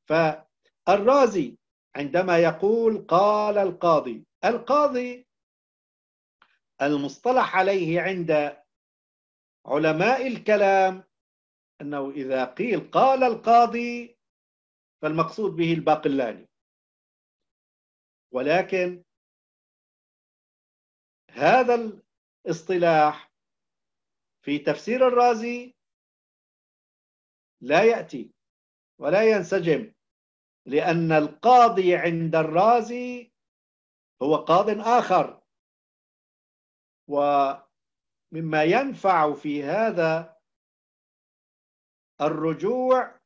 فالرازي عندما يقول قال القاضي القاضي المصطلح عليه عند علماء الكلام أنه إذا قيل قال القاضي فالمقصود به الباقلاني ولكن هذا الاصطلاح في تفسير الرازي لا يأتي ولا ينسجم لأن القاضي عند الرازي هو قاض آخر ومما ينفع في هذا الرجوع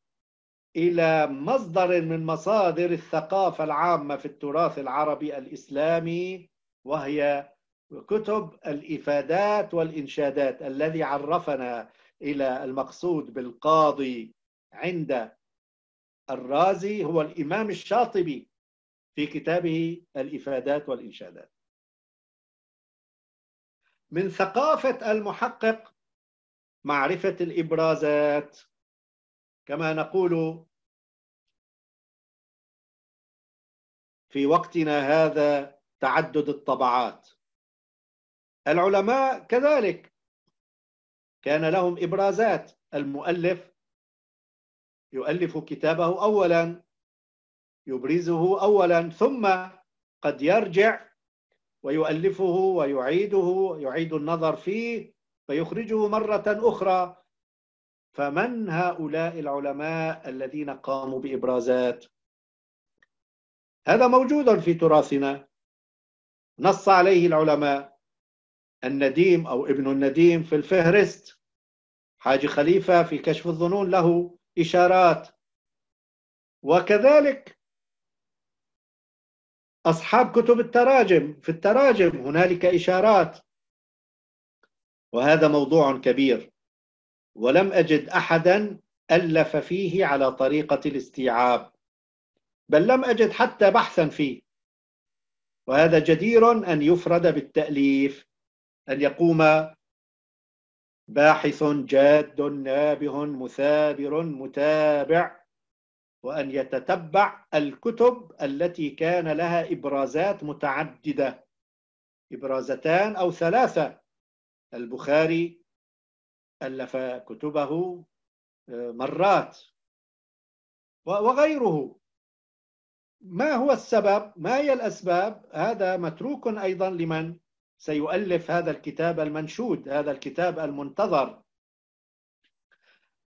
إلى مصدر من مصادر الثقافة العامة في التراث العربي الإسلامي وهي كتب الإفادات والإنشادات الذي عرفنا إلى المقصود بالقاضي عند الرازي هو الإمام الشاطبي في كتابه الإفادات والإنشادات من ثقافة المحقق معرفة الإبرازات كما نقول في وقتنا هذا تعدد الطبعات العلماء كذلك كان لهم إبرازات المؤلف يؤلف كتابه أولا يبرزه أولا ثم قد يرجع ويؤلفه ويعيده يعيد النظر فيه فيخرجه مرة أخرى فمن هؤلاء العلماء الذين قاموا بإبرازات هذا موجود في تراثنا نص عليه العلماء النديم أو ابن النديم في الفهرست حاج خليفة في كشف الظنون له إشارات وكذلك أصحاب كتب التراجم في التراجم هنالك إشارات وهذا موضوع كبير ولم أجد أحدا ألف فيه على طريقة الاستيعاب بل لم أجد حتى بحثا فيه وهذا جدير أن يفرد بالتأليف أن يقوم باحث جاد نابه مثابر متابع وأن يتتبع الكتب التي كان لها إبرازات متعددة إبرازتان أو ثلاثة البخاري ألف كتبه آه، مرات وغيره ما هو السبب؟ ما هي الأسباب؟ هذا متروك أيضا لمن؟ سيؤلف هذا الكتاب المنشود هذا الكتاب المنتظر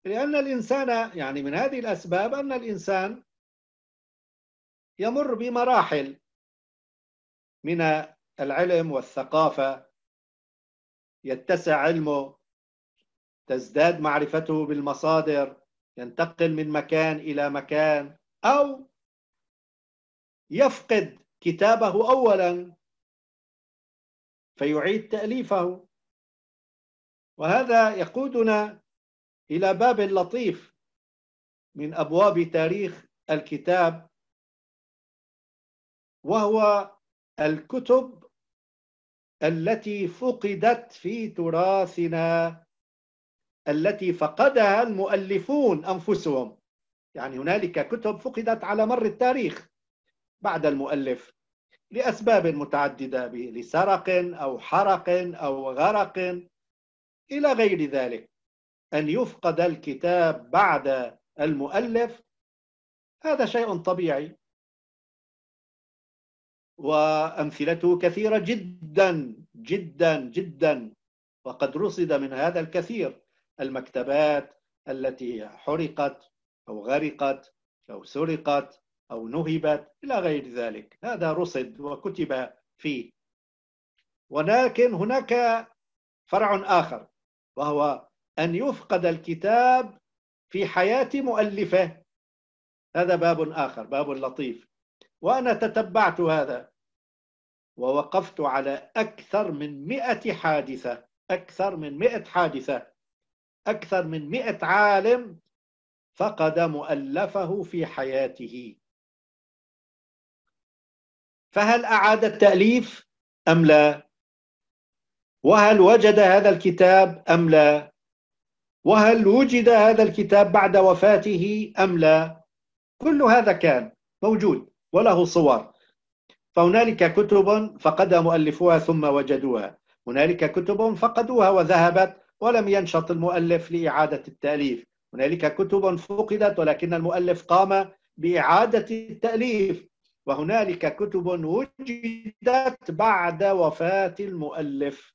لأن الإنسان يعني من هذه الأسباب أن الإنسان يمر بمراحل من العلم والثقافة يتسع علمه تزداد معرفته بالمصادر ينتقل من مكان إلى مكان أو يفقد كتابه أولا فيعيد تأليفه وهذا يقودنا إلى باب لطيف من أبواب تاريخ الكتاب وهو الكتب التي فقدت في تراثنا التي فقدها المؤلفون أنفسهم يعني هنالك كتب فقدت على مر التاريخ بعد المؤلف لأسباب متعددة لسرق أو حرق أو غرق إلى غير ذلك أن يفقد الكتاب بعد المؤلف هذا شيء طبيعي وأمثلته كثيرة جدا جدا جدا وقد رصد من هذا الكثير المكتبات التي حرقت أو غرقت أو سرقت أو نهبت إلى غير ذلك هذا رصد وكتب فيه ولكن هناك فرع آخر وهو أن يفقد الكتاب في حياة مؤلفه هذا باب آخر باب لطيف وأنا تتبعت هذا ووقفت على أكثر من مئة حادثة أكثر من مئة حادثة أكثر من مئة عالم فقد مؤلفه في حياته فهل أعاد التأليف أم لا؟ وهل وجد هذا الكتاب أم لا؟ وهل وجد هذا الكتاب بعد وفاته أم لا؟ كل هذا كان موجود وله صور فهنالك كتب فقد مؤلفوها ثم وجدوها هنالك كتب فقدوها وذهبت ولم ينشط المؤلف لإعادة التأليف هنالك كتب فقدت ولكن المؤلف قام بإعادة التأليف وهنالك كتب وجدت بعد وفاة المؤلف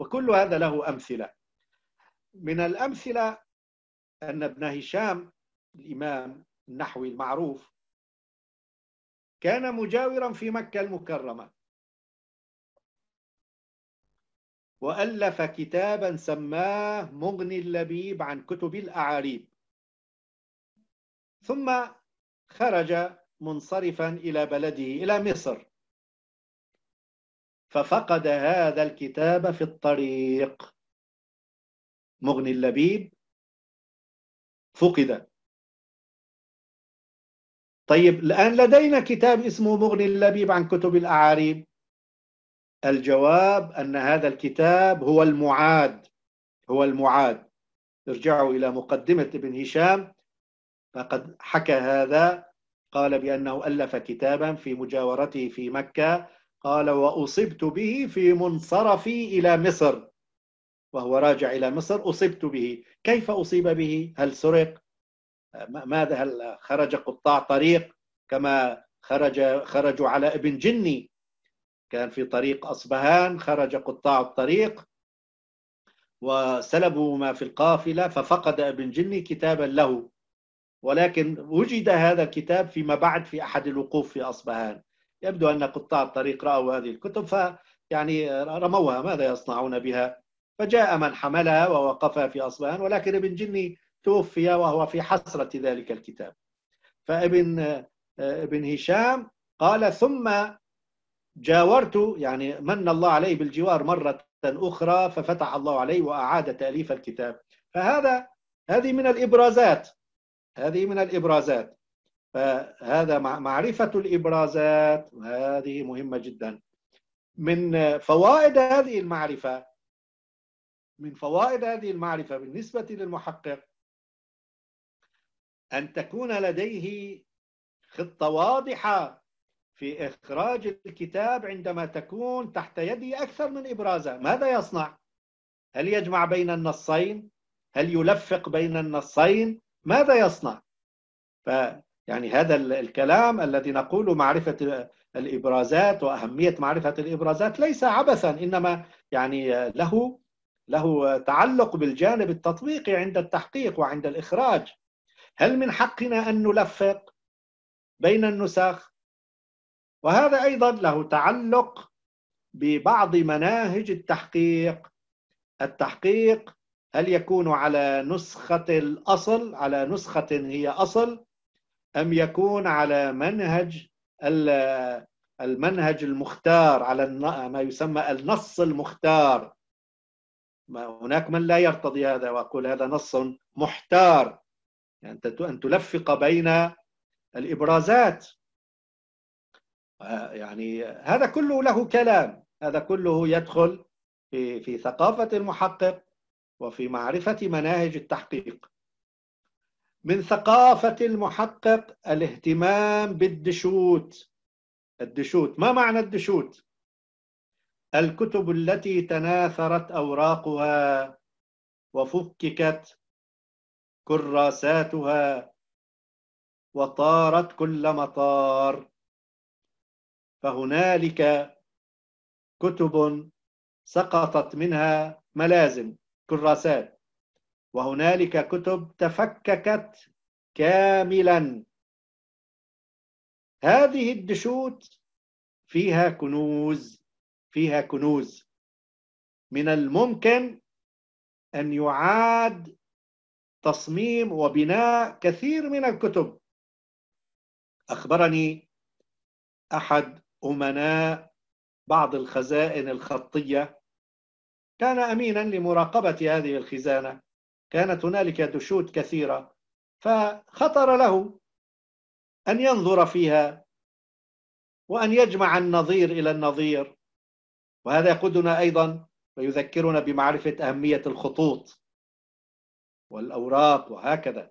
وكل هذا له أمثلة من الأمثلة أن ابن هشام الإمام النحوي المعروف كان مجاورا في مكة المكرمة وألف كتابا سماه مغني اللبيب عن كتب الأعاريب ثم خرج منصرفا إلى بلده إلى مصر ففقد هذا الكتاب في الطريق مغني اللبيب فقد طيب الآن لدينا كتاب اسمه مغني اللبيب عن كتب الأعاريب الجواب أن هذا الكتاب هو المعاد هو المعاد ارجعوا إلى مقدمة ابن هشام فقد حكى هذا قال بأنه ألف كتابا في مجاورته في مكة قال وأصبت به في منصرفي إلى مصر وهو راجع إلى مصر أصبت به كيف أصيب به؟ هل سرق؟ ماذا هل خرج قطاع طريق كما خرج خرجوا على ابن جني كان في طريق أصبهان خرج قطاع الطريق وسلبوا ما في القافلة ففقد ابن جني كتابا له ولكن وجد هذا الكتاب فيما بعد في أحد الوقوف في أصبهان يبدو أن قطاع الطريق رأوا هذه الكتب فيعني رموها ماذا يصنعون بها فجاء من حملها ووقفها في أصبهان ولكن ابن جني توفي وهو في حسرة ذلك الكتاب فابن ابن هشام قال ثم جاورت يعني من الله عليه بالجوار مرة أخرى ففتح الله عليه وأعاد تأليف الكتاب فهذا هذه من الإبرازات هذه من الإبرازات فهذا معرفة الإبرازات هذه مهمة جدا من فوائد هذه المعرفة من فوائد هذه المعرفة بالنسبة للمحقق أن تكون لديه خطة واضحة في إخراج الكتاب عندما تكون تحت يده أكثر من إبرازة ماذا يصنع؟ هل يجمع بين النصين؟ هل يلفق بين النصين؟ ماذا يصنع؟ فيعني هذا الكلام الذي نقول معرفة الإبرازات وأهمية معرفة الإبرازات ليس عبثا إنما يعني له له تعلق بالجانب التطبيقي عند التحقيق وعند الإخراج هل من حقنا أن نلفق بين النسخ وهذا أيضا له تعلق ببعض مناهج التحقيق التحقيق هل يكون على نسخة الأصل على نسخة هي أصل أم يكون على منهج المنهج المختار على ما يسمى النص المختار هناك من لا يرتضي هذا وأقول هذا نص محتار يعني أن تلفق بين الإبرازات يعني هذا كله له كلام هذا كله يدخل في في ثقافة المحقق وفي معرفة مناهج التحقيق من ثقافة المحقق الاهتمام بالدشوت الدشوت ما معنى الدشوت؟ الكتب التي تناثرت أوراقها وفككت كراساتها وطارت كل مطار فهنالك كتب سقطت منها ملازم كراسات وهنالك كتب تفككت كاملا هذه الدشوت فيها كنوز فيها كنوز من الممكن أن يعاد تصميم وبناء كثير من الكتب أخبرني أحد أمناء بعض الخزائن الخطية كان أمينا لمراقبة هذه الخزانة كانت هنالك دشوت كثيرة فخطر له أن ينظر فيها وأن يجمع النظير إلى النظير وهذا يقودنا أيضا ويذكرنا بمعرفة أهمية الخطوط والأوراق وهكذا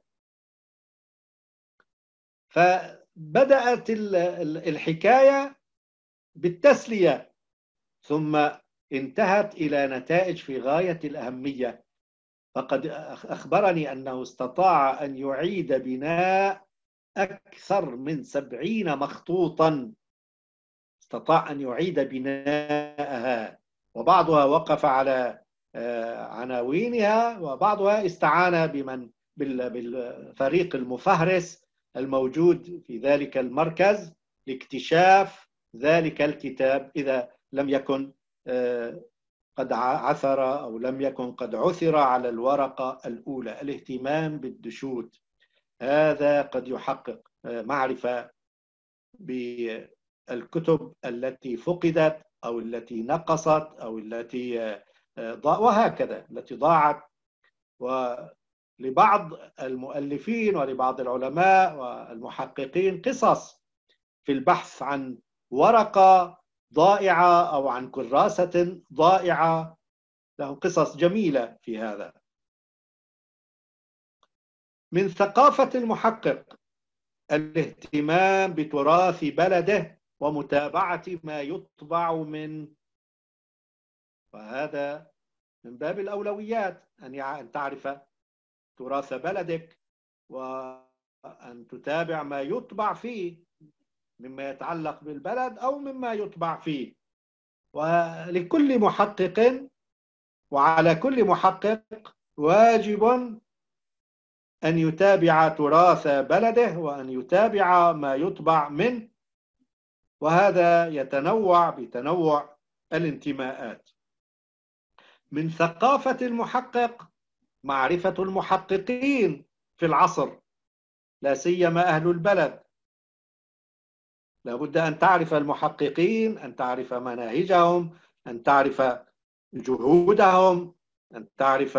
فبدأت الحكاية بالتسلية ثم انتهت إلى نتائج في غاية الأهمية فقد أخبرني أنه استطاع أن يعيد بناء أكثر من سبعين مخطوطا استطاع أن يعيد بناءها وبعضها وقف على آه، عناوينها وبعضها استعان بمن بالفريق المفهرس الموجود في ذلك المركز لاكتشاف ذلك الكتاب إذا لم يكن آه، قد عثر أو لم يكن قد عثر على الورقة الأولى الاهتمام بالدشوت هذا قد يحقق آه، معرفة بالكتب التي فقدت أو التي نقصت أو التي آه، وهكذا التي ضاعت ولبعض المؤلفين ولبعض العلماء والمحققين قصص في البحث عن ورقة ضائعة أو عن كراسة ضائعة له قصص جميلة في هذا من ثقافة المحقق الاهتمام بتراث بلده ومتابعة ما يطبع من وهذا من باب الأولويات أن تعرف تراث بلدك وأن تتابع ما يطبع فيه مما يتعلق بالبلد أو مما يطبع فيه ولكل محقق وعلى كل محقق واجب أن يتابع تراث بلده وأن يتابع ما يطبع منه وهذا يتنوع بتنوع الانتماءات من ثقافة المحقق معرفة المحققين في العصر لا سيما أهل البلد لابد أن تعرف المحققين أن تعرف مناهجهم أن تعرف جهودهم أن تعرف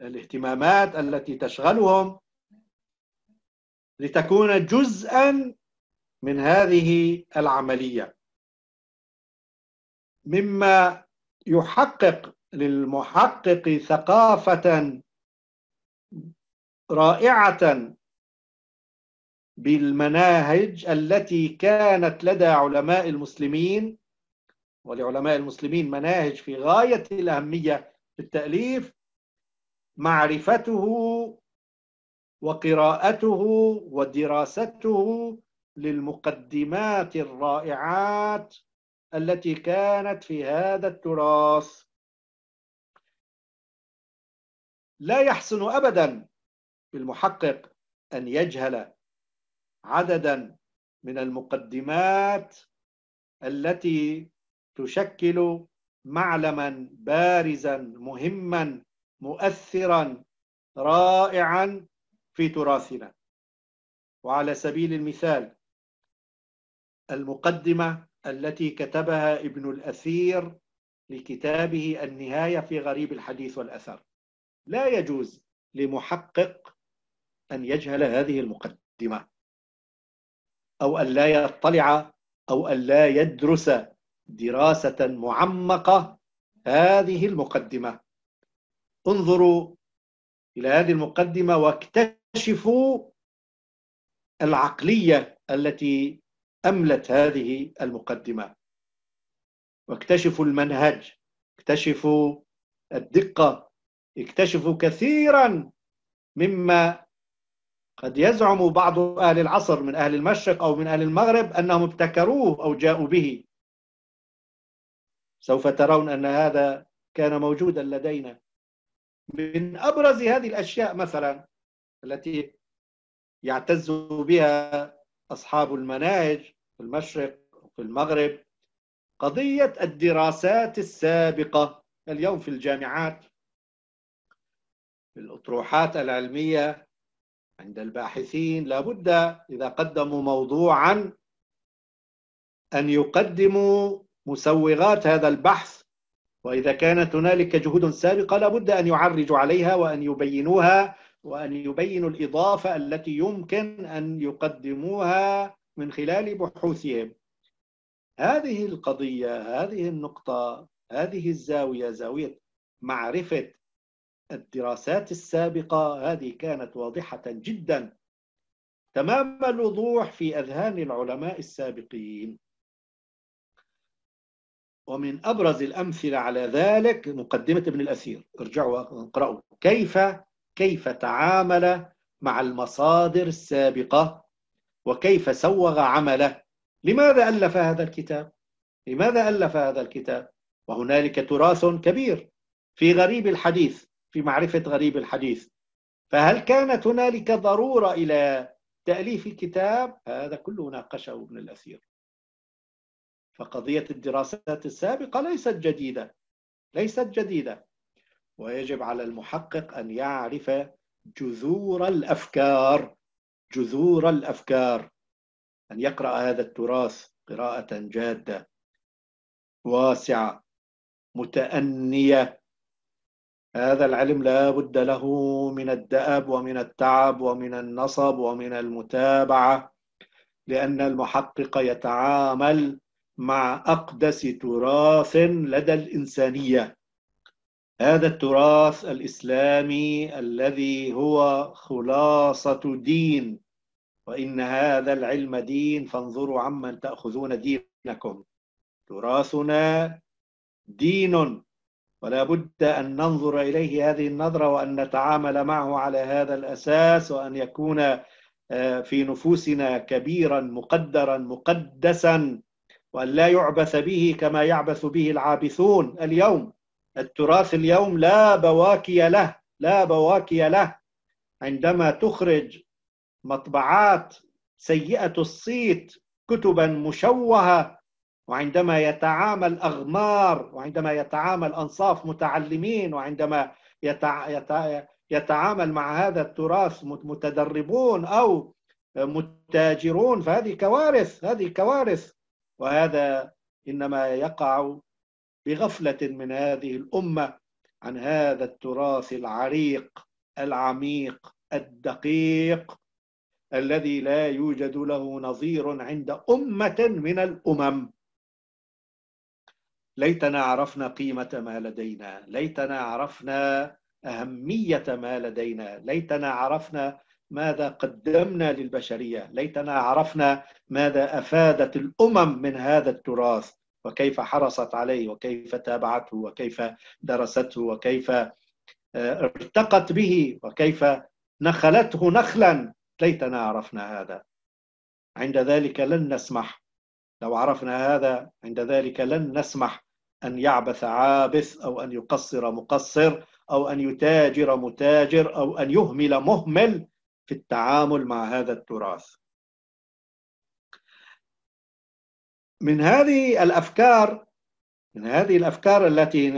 الاهتمامات التي تشغلهم لتكون جزءا من هذه العملية مما يحقق للمحقق ثقافة رائعة بالمناهج التي كانت لدى علماء المسلمين ولعلماء المسلمين مناهج في غاية الأهمية في التأليف معرفته وقراءته ودراسته للمقدمات الرائعات التي كانت في هذا التراث لا يحسن أبدا بالمحقق أن يجهل عددا من المقدمات التي تشكل معلما بارزا مهما مؤثرا رائعا في تراثنا وعلى سبيل المثال المقدمه التي كتبها ابن الاثير لكتابه النهايه في غريب الحديث والاثر لا يجوز لمحقق ان يجهل هذه المقدمه أو أن لا يطلع أو أن لا يدرس دراسة معمقة هذه المقدمة انظروا إلى هذه المقدمة واكتشفوا العقلية التي أملت هذه المقدمة واكتشفوا المنهج اكتشفوا الدقة اكتشفوا كثيرا مما قد يزعم بعض أهل العصر من أهل المشرق أو من أهل المغرب أنهم ابتكروه أو جاءوا به سوف ترون أن هذا كان موجودا لدينا من أبرز هذه الأشياء مثلا التي يعتز بها أصحاب المناهج في المشرق وفي المغرب قضية الدراسات السابقة اليوم في الجامعات في الأطروحات العلمية عند الباحثين لابد إذا قدموا موضوعا أن يقدموا مسوغات هذا البحث وإذا كانت هنالك جهود سابقة لابد أن يعرجوا عليها وأن يبينوها وأن يبينوا الإضافة التي يمكن أن يقدموها من خلال بحوثهم هذه القضية هذه النقطة هذه الزاوية زاوية معرفة الدراسات السابقة هذه كانت واضحة جدا تمام الوضوح في أذهان العلماء السابقين ومن أبرز الأمثلة على ذلك مقدمة ابن الأثير ارجعوا اقرأوا كيف كيف تعامل مع المصادر السابقة وكيف سوغ عمله لماذا ألف هذا الكتاب؟ لماذا ألف هذا الكتاب؟ وهنالك تراث كبير في غريب الحديث في معرفة غريب الحديث فهل كانت هنالك ضرورة إلى تأليف الكتاب؟ هذا كله ناقشه ابن الأثير فقضية الدراسات السابقة ليست جديدة ليست جديدة ويجب على المحقق أن يعرف جذور الأفكار جذور الأفكار أن يقرأ هذا التراث قراءة جادة واسعة متأنية هذا العلم لا بد له من الدأب ومن التعب ومن النصب ومن المتابعة لأن المحقق يتعامل مع أقدس تراث لدى الإنسانية هذا التراث الإسلامي الذي هو خلاصة دين وإن هذا العلم دين فانظروا عمن تأخذون دينكم تراثنا دين ولا بد أن ننظر إليه هذه النظرة وأن نتعامل معه على هذا الأساس وأن يكون آه، في نفوسنا كبيرا مقدرا مقدسا وأن لا يعبث به كما يعبث به العابثون اليوم التراث اليوم لا بواكي له لا بواكي له عندما تخرج مطبعات سيئة الصيت كتبا مشوهة وعندما يتعامل أغمار وعندما يتعامل أنصاف متعلمين وعندما يتعامل مع هذا التراث متدربون أو متاجرون فهذه كوارث هذه كوارث وهذا إنما يقع بغفلة من هذه الأمة عن هذا التراث العريق العميق الدقيق الذي لا يوجد له نظير عند أمة من الأمم ليتنا عرفنا قيمة ما لدينا ليتنا عرفنا أهمية ما لدينا ليتنا عرفنا ماذا قدمنا للبشرية ليتنا عرفنا ماذا أفادت الأمم من هذا التراث وكيف حرصت عليه وكيف تابعته وكيف درسته وكيف آه، ارتقت به وكيف نخلته نخلا ليتنا عرفنا هذا عند ذلك لن نسمح لو عرفنا هذا عند ذلك لن نسمح أن يعبث عابث أو أن يقصر مقصر أو أن يتاجر متاجر أو أن يهمل مهمل في التعامل مع هذا التراث من هذه الأفكار من هذه الأفكار التي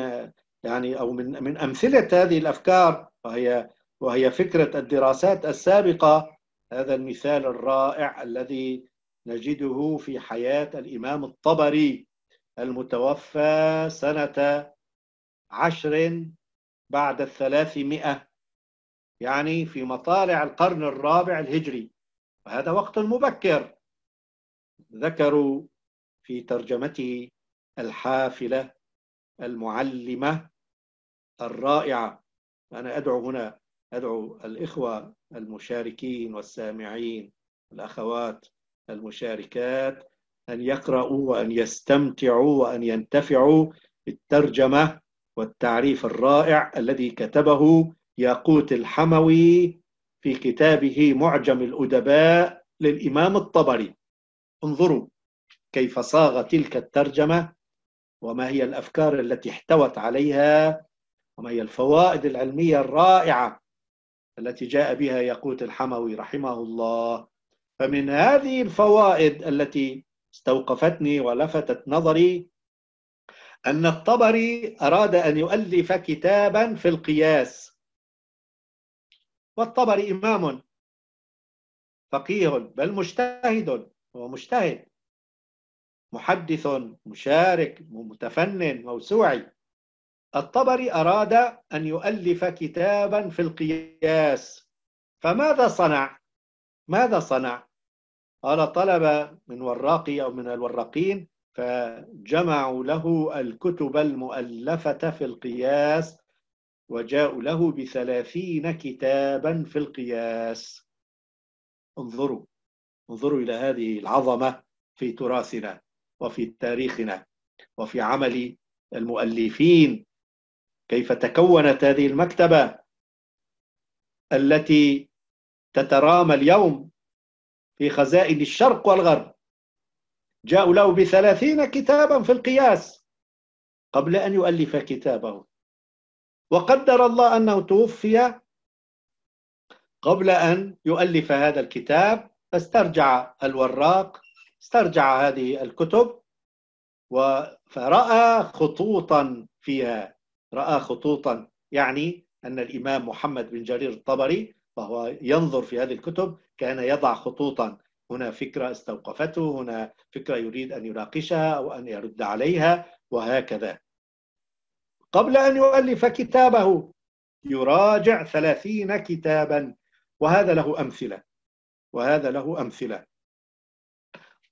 يعني أو من من أمثلة هذه الأفكار وهي وهي فكرة الدراسات السابقة هذا المثال الرائع الذي نجده في حياة الإمام الطبري المتوفى سنة عشر بعد الثلاثمائة يعني في مطالع القرن الرابع الهجري وهذا وقت مبكر ذكروا في ترجمته الحافلة المعلمة الرائعة أنا أدعو هنا أدعو الإخوة المشاركين والسامعين الأخوات المشاركات أن يقرأوا وأن يستمتعوا وأن ينتفعوا بالترجمة والتعريف الرائع الذي كتبه ياقوت الحموي في كتابه معجم الأدباء للإمام الطبري انظروا كيف صاغ تلك الترجمة وما هي الأفكار التي احتوت عليها وما هي الفوائد العلمية الرائعة التي جاء بها ياقوت الحموي رحمه الله فمن هذه الفوائد التي استوقفتني ولفتت نظري أن الطبري أراد أن يؤلف كتابا في القياس والطبري إمام فقيه بل مجتهد هو مجتهد محدث مشارك متفنن موسوعي الطبري أراد أن يؤلف كتابا في القياس فماذا صنع؟ ماذا صنع؟ قال طلب من وراقي أو من الوراقين فجمعوا له الكتب المؤلفة في القياس وجاءوا له بثلاثين كتابا في القياس انظروا انظروا إلى هذه العظمة في تراثنا وفي تاريخنا وفي عمل المؤلفين كيف تكونت هذه المكتبة التي تترامى اليوم في خزائن الشرق والغرب جاءوا له بثلاثين كتابا في القياس قبل أن يؤلف كتابه وقدر الله أنه توفي قبل أن يؤلف هذا الكتاب فاسترجع الوراق استرجع هذه الكتب فرأى خطوطا فيها رأى خطوطا يعني أن الإمام محمد بن جرير الطبري وهو ينظر في هذه الكتب كان يضع خطوطا هنا فكرة استوقفته هنا فكرة يريد أن يناقشها أو أن يرد عليها وهكذا قبل أن يؤلف كتابه يراجع ثلاثين كتابا وهذا له أمثلة وهذا له أمثلة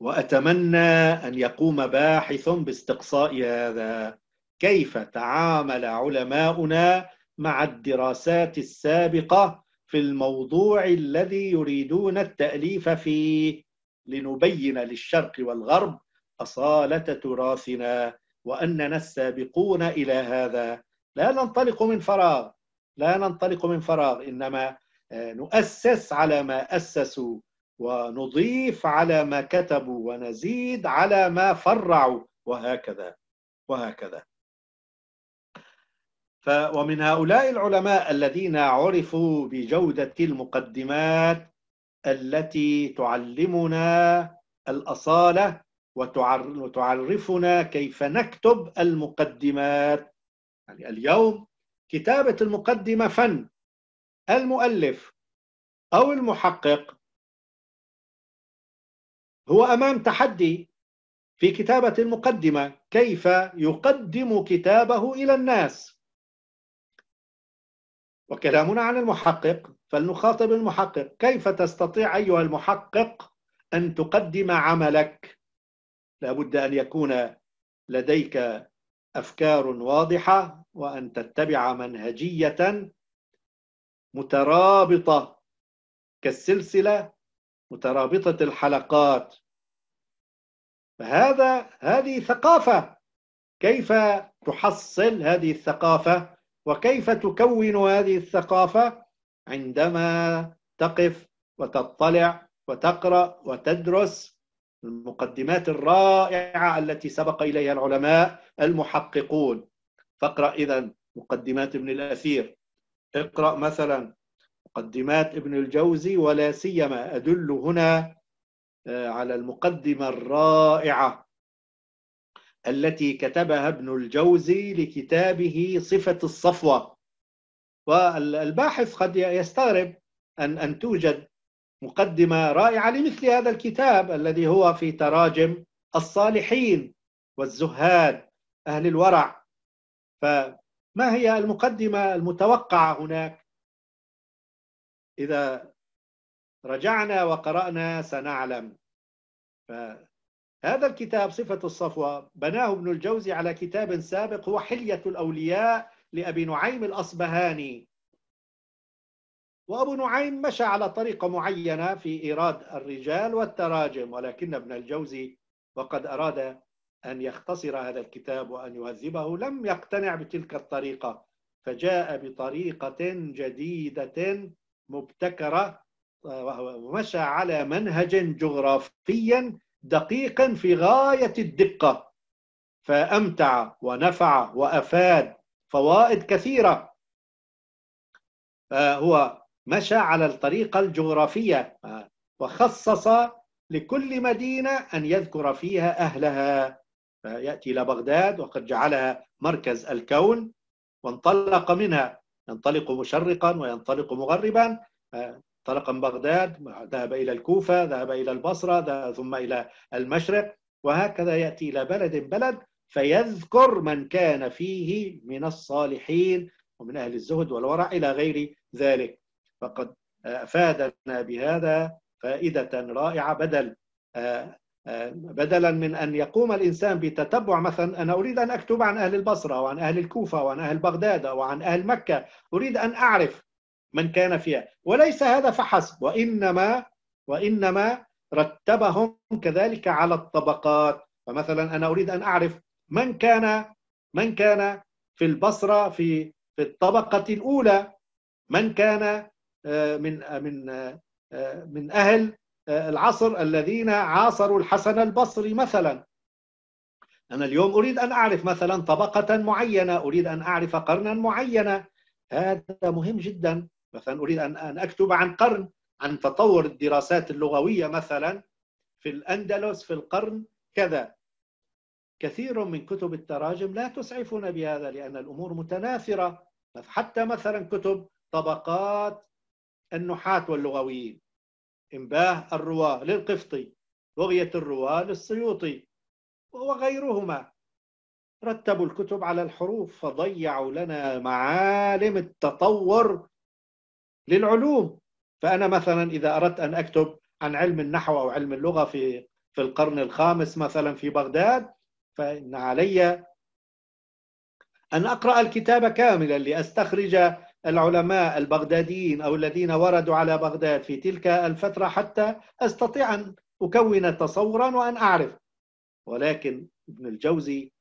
وأتمنى أن يقوم باحث باستقصاء هذا كيف تعامل علماؤنا مع الدراسات السابقة في الموضوع الذي يريدون التأليف فيه لنبين للشرق والغرب أصالة تراثنا وأننا السابقون إلى هذا لا ننطلق من فراغ لا ننطلق من فراغ إنما آه، نؤسس على ما أسسوا ونضيف على ما كتبوا ونزيد على ما فرعوا وهكذا وهكذا ومن هؤلاء العلماء الذين عرفوا بجودة المقدمات التي تعلمنا الأصالة وتعرفنا كيف نكتب المقدمات يعني اليوم كتابة المقدمة فن المؤلف أو المحقق هو أمام تحدي في كتابة المقدمة كيف يقدم كتابه إلى الناس وكلامنا عن المحقق فلنخاطب المحقق كيف تستطيع أيها المحقق أن تقدم عملك لابد أن يكون لديك أفكار واضحة وأن تتبع منهجية مترابطة كالسلسلة مترابطة الحلقات فهذا هذه ثقافة كيف تحصل هذه الثقافة وكيف تكون هذه الثقافة عندما تقف وتطلع وتقرأ وتدرس المقدمات الرائعة التي سبق إليها العلماء المحققون فاقرأ إذا مقدمات ابن الأثير اقرأ مثلا مقدمات ابن الجوزي ولا سيما أدل هنا آه، على المقدمة الرائعة التي كتبها ابن الجوزي لكتابه صفة الصفوة والباحث قد يستغرب أن, أن توجد مقدمة رائعة لمثل هذا الكتاب الذي هو في تراجم الصالحين والزهاد أهل الورع فما هي المقدمة المتوقعة هناك إذا رجعنا وقرأنا سنعلم ف هذا الكتاب صفة الصفوة بناه ابن الجوزي على كتاب سابق هو حلية الأولياء لأبي نعيم الأصبهاني وأبو نعيم مشى على طريقة معينة في إيراد الرجال والتراجم ولكن ابن الجوزي وقد أراد أن يختصر هذا الكتاب وأن يهذبه لم يقتنع بتلك الطريقة فجاء بطريقة جديدة مبتكرة ومشى على منهج جغرافيا دقيقا في غاية الدقة فأمتع ونفع وأفاد فوائد كثيرة فهو آه، مشى على الطريقة الجغرافية آه، وخصص لكل مدينة أن يذكر فيها أهلها فيأتي إلى بغداد وقد جعلها مركز الكون وانطلق منها ينطلق مشرقا وينطلق مغربا آه، انطلق من بغداد ذهب إلى الكوفة ذهب إلى البصرة ذهب ثم إلى المشرق وهكذا يأتي إلى بلد بلد فيذكر من كان فيه من الصالحين ومن أهل الزهد والورع إلى غير ذلك فقد أفادنا بهذا فائدة رائعة بدل بدلا من أن يقوم الإنسان بتتبع مثلا أنا أريد أن أكتب عن أهل البصرة وعن أهل الكوفة وعن أهل بغداد وعن أهل مكة أريد أن أعرف من كان فيها وليس هذا فحسب وإنما وإنما رتبهم كذلك على الطبقات فمثلا أنا أريد أن أعرف من كان من كان في البصرة في في الطبقة الأولى من كان آه، من من آه، من أهل آه، العصر الذين عاصروا الحسن البصري مثلا أنا اليوم أريد أن أعرف مثلا طبقة معينة أريد أن أعرف قرنا معينا هذا مهم جدا مثلا اريد ان ان اكتب عن قرن عن تطور الدراسات اللغويه مثلا في الاندلس في القرن كذا كثير من كتب التراجم لا تسعفنا بهذا لان الامور متناثره حتى مثلا كتب طبقات النحاة واللغويين انباه الرواه للقفطي بغيه الرواه للسيوطي وغيرهما رتبوا الكتب على الحروف فضيعوا لنا معالم التطور للعلوم فأنا مثلا إذا أردت أن أكتب عن علم النحو أو علم اللغة في في القرن الخامس مثلا في بغداد فإن علي أن أقرأ الكتاب كاملا لأستخرج العلماء البغداديين أو الذين وردوا على بغداد في تلك الفترة حتى أستطيع أن أكون تصورا وأن أعرف ولكن ابن الجوزي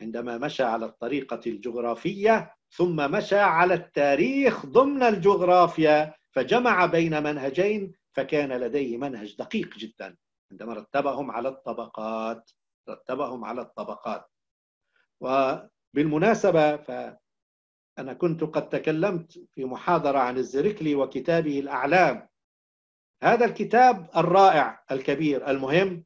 عندما مشى على الطريقة الجغرافية ثم مشى على التاريخ ضمن الجغرافيا فجمع بين منهجين فكان لديه منهج دقيق جدا عندما رتبهم على الطبقات رتبهم على الطبقات وبالمناسبة فأنا كنت قد تكلمت في محاضرة عن الزركلي وكتابه الأعلام هذا الكتاب الرائع الكبير المهم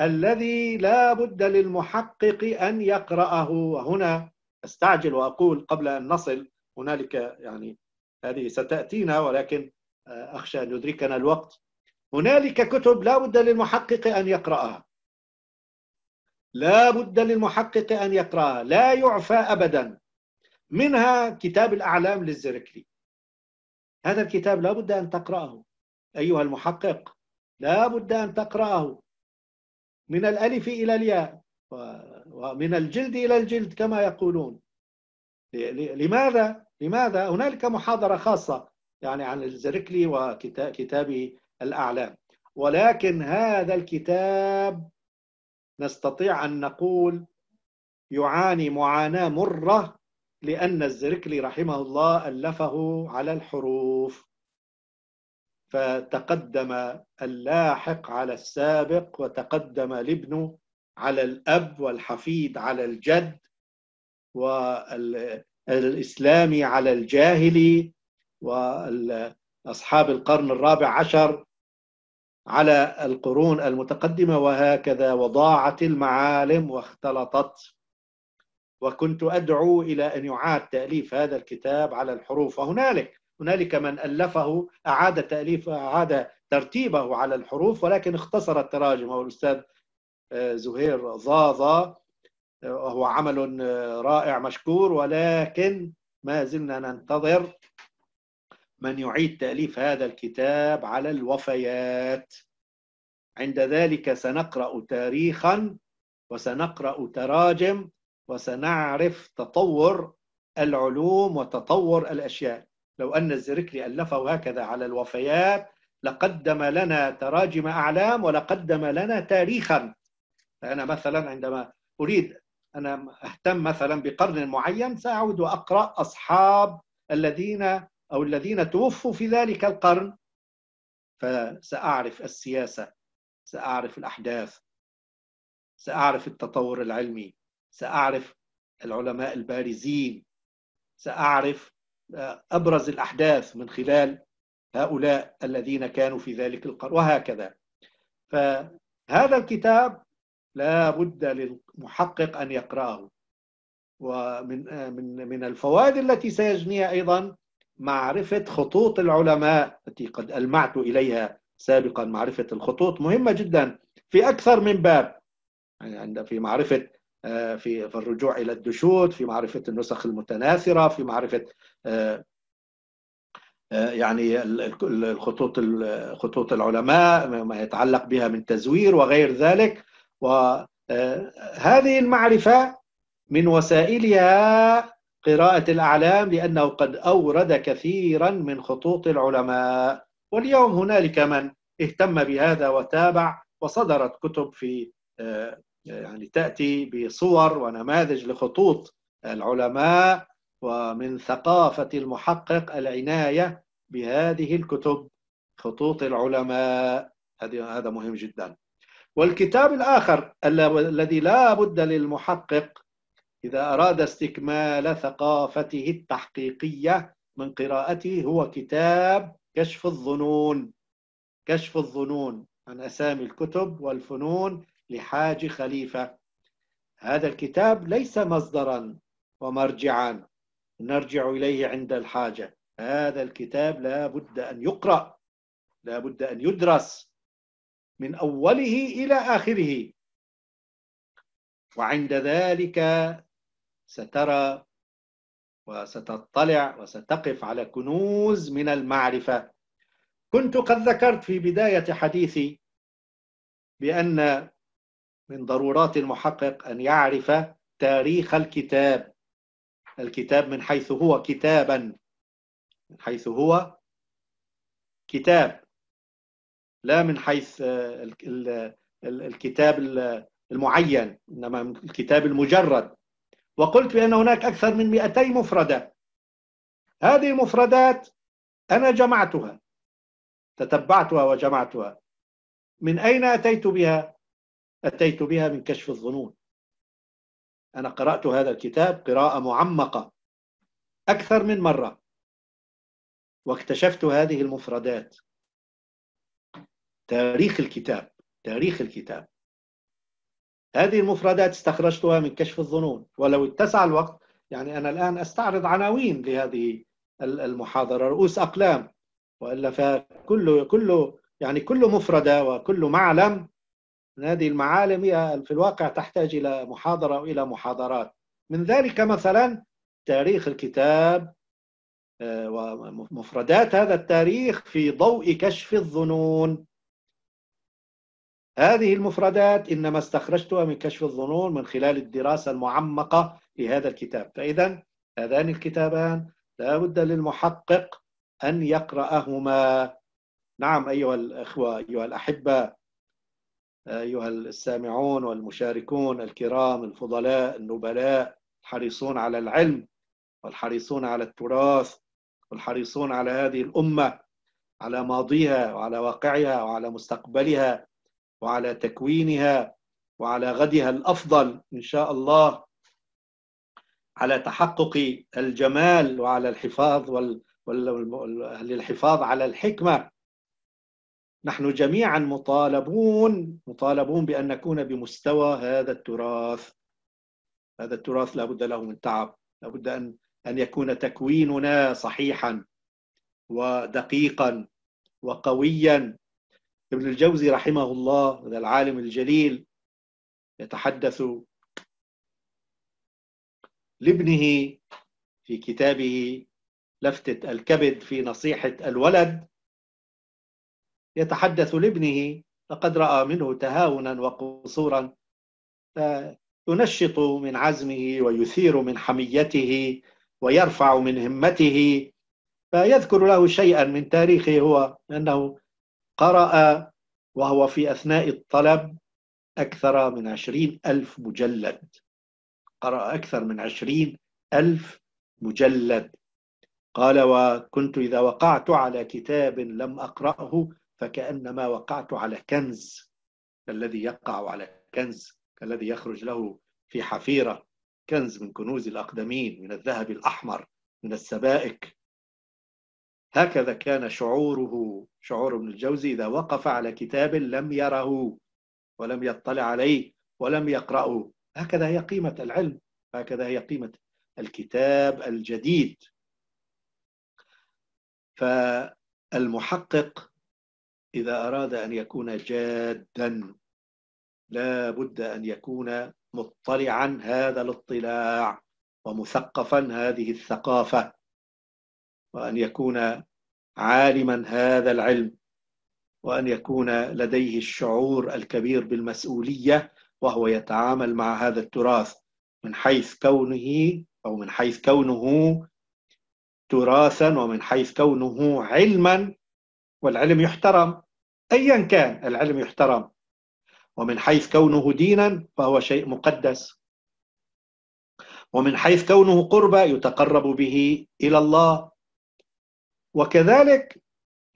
الذي لا بد للمحقق أن يقرأه وهنا استعجل واقول قبل ان نصل هنالك يعني هذه ستاتينا ولكن آه، اخشى ان يدركنا الوقت هنالك كتب لا بد للمحقق ان يقراها لا بد للمحقق ان يقراها لا يعفى ابدا منها كتاب الاعلام للزركلي هذا الكتاب لا بد ان تقراه ايها المحقق لا بد ان تقراه من الالف الى الياء من الجلد إلى الجلد كما يقولون لماذا؟ لماذا؟ هنالك محاضرة خاصة يعني عن الزركلي وكتابه الأعلام ولكن هذا الكتاب نستطيع أن نقول يعاني معاناة مرة لأن الزركلي رحمه الله ألفه على الحروف فتقدم اللاحق على السابق وتقدم لابنه على الاب والحفيد على الجد والاسلامي على الجاهلي واصحاب القرن الرابع عشر على القرون المتقدمه وهكذا وضاعت المعالم واختلطت وكنت ادعو الى ان يعاد تاليف هذا الكتاب على الحروف وهنالك هنالك من الفه اعاد تاليفه اعاد ترتيبه على الحروف ولكن اختصر التراجم هو الاستاذ زهير ظاظة وهو عمل رائع مشكور ولكن ما زلنا ننتظر من يعيد تأليف هذا الكتاب على الوفيات عند ذلك سنقرأ تاريخا وسنقرأ تراجم وسنعرف تطور العلوم وتطور الأشياء لو أن الزركلي ألفه هكذا على الوفيات لقدم لنا تراجم أعلام ولقدم لنا تاريخا فأنا مثلا عندما أريد انا أهتم مثلا بقرن معين سأعود وأقرأ أصحاب الذين أو الذين توفوا في ذلك القرن فسأعرف السياسة سأعرف الأحداث سأعرف التطور العلمي سأعرف العلماء البارزين سأعرف آه، أبرز الأحداث من خلال هؤلاء الذين كانوا في ذلك القرن وهكذا فهذا الكتاب لا بد للمحقق أن يقرأه ومن من من الفوائد التي سيجنيها أيضا معرفة خطوط العلماء التي قد ألمعت إليها سابقا معرفة الخطوط مهمة جدا في أكثر من باب يعني في معرفة آه، في الرجوع إلى الدشود في معرفة النسخ المتناثرة في معرفة آه، آه، يعني الخطوط خطوط العلماء ما يتعلق بها من تزوير وغير ذلك وهذه آه، المعرفة من وسائلها قراءة الأعلام لأنه قد أورد كثيرا من خطوط العلماء واليوم هنالك من اهتم بهذا وتابع وصدرت كتب في آه، يعني تأتي بصور ونماذج لخطوط العلماء ومن ثقافة المحقق العناية بهذه الكتب خطوط العلماء هذا مهم جدا والكتاب الآخر الذي لا بد للمحقق إذا أراد استكمال ثقافته التحقيقية من قراءته هو كتاب كشف الظنون كشف الظنون عن أسامي الكتب والفنون لحاج خليفة هذا الكتاب ليس مصدرا ومرجعا نرجع إليه عند الحاجة هذا الكتاب لا بد أن يقرأ لا بد أن يدرس من أوله إلى آخره وعند ذلك سترى وستطلع وستقف على كنوز من المعرفة كنت قد ذكرت في بداية حديثي بأن من ضرورات المحقق أن يعرف تاريخ الكتاب الكتاب من حيث هو كتابا من حيث هو كتاب لا من حيث آه، الكتاب المعين انما الكتاب المجرد وقلت بان هناك اكثر من 200 مفرده هذه المفردات انا جمعتها تتبعتها وجمعتها من اين اتيت بها اتيت بها من كشف الظنون انا قرات هذا الكتاب قراءه معمقه اكثر من مره واكتشفت هذه المفردات تاريخ الكتاب تاريخ الكتاب هذه المفردات استخرجتها من كشف الظنون ولو اتسع الوقت يعني أنا الآن أستعرض عناوين لهذه المحاضرة رؤوس أقلام وإلا فكل كل يعني كل مفردة وكل معلم من هذه المعالم هي في الواقع تحتاج إلى محاضرة وإلى محاضرات من ذلك مثلا تاريخ الكتاب آه، ومفردات هذا التاريخ في ضوء كشف الظنون هذه المفردات إنما استخرجتها من كشف الظنون من خلال الدراسة المعمقة لهذا الكتاب فإذا هذان الكتابان لا بد للمحقق أن يقرأهما نعم أيها الأخوة أيها الأحبة أيها السامعون والمشاركون الكرام الفضلاء النبلاء الحريصون على العلم والحريصون على التراث والحريصون على هذه الأمة على ماضيها وعلى واقعها وعلى مستقبلها وعلى تكوينها وعلى غدها الافضل ان شاء الله على تحقق الجمال وعلى الحفاظ وال للحفاظ على الحكمه نحن جميعا مطالبون مطالبون بان نكون بمستوى هذا التراث هذا التراث لابد له من تعب لابد ان ان يكون تكويننا صحيحا ودقيقا وقويا ابن الجوزي رحمه الله هذا العالم الجليل يتحدث لابنه في كتابه لفتة الكبد في نصيحة الولد يتحدث لابنه لقد رأى منه تهاونا وقصورا ينشط من عزمه ويثير من حميته ويرفع من همته فيذكر له شيئا من تاريخه هو أنه قرأ وهو في أثناء الطلب أكثر من عشرين ألف مجلد قرأ أكثر من عشرين ألف مجلد قال وكنت إذا وقعت على كتاب لم أقرأه فكأنما وقعت على كنز الذي يقع على كنز الذي يخرج له في حفيرة كنز من كنوز الأقدمين من الذهب الأحمر من السبائك هكذا كان شعوره شعور ابن الجوزي إذا وقف على كتاب لم يره ولم يطلع عليه ولم يقرأه هكذا هي قيمة العلم هكذا هي قيمة الكتاب الجديد فالمحقق إذا أراد أن يكون جادا لا بد أن يكون مطلعا هذا الاطلاع ومثقفا هذه الثقافة وأن يكون عالما هذا العلم وأن يكون لديه الشعور الكبير بالمسؤولية وهو يتعامل مع هذا التراث من حيث كونه أو من حيث كونه تراثا ومن حيث كونه علما والعلم يحترم أيا كان العلم يحترم ومن حيث كونه دينا فهو شيء مقدس ومن حيث كونه قربى يتقرب به إلى الله وكذلك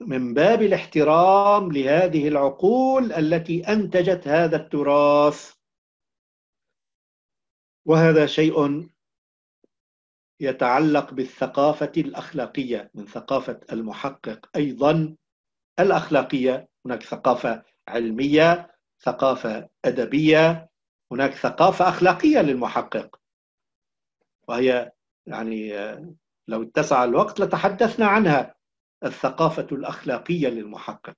من باب الاحترام لهذه العقول التي انتجت هذا التراث وهذا شيء يتعلق بالثقافه الاخلاقيه من ثقافه المحقق ايضا الاخلاقيه هناك ثقافه علميه ثقافه ادبيه هناك ثقافه اخلاقيه للمحقق وهي يعني لو اتسع الوقت لتحدثنا عنها الثقافة الأخلاقية للمحقق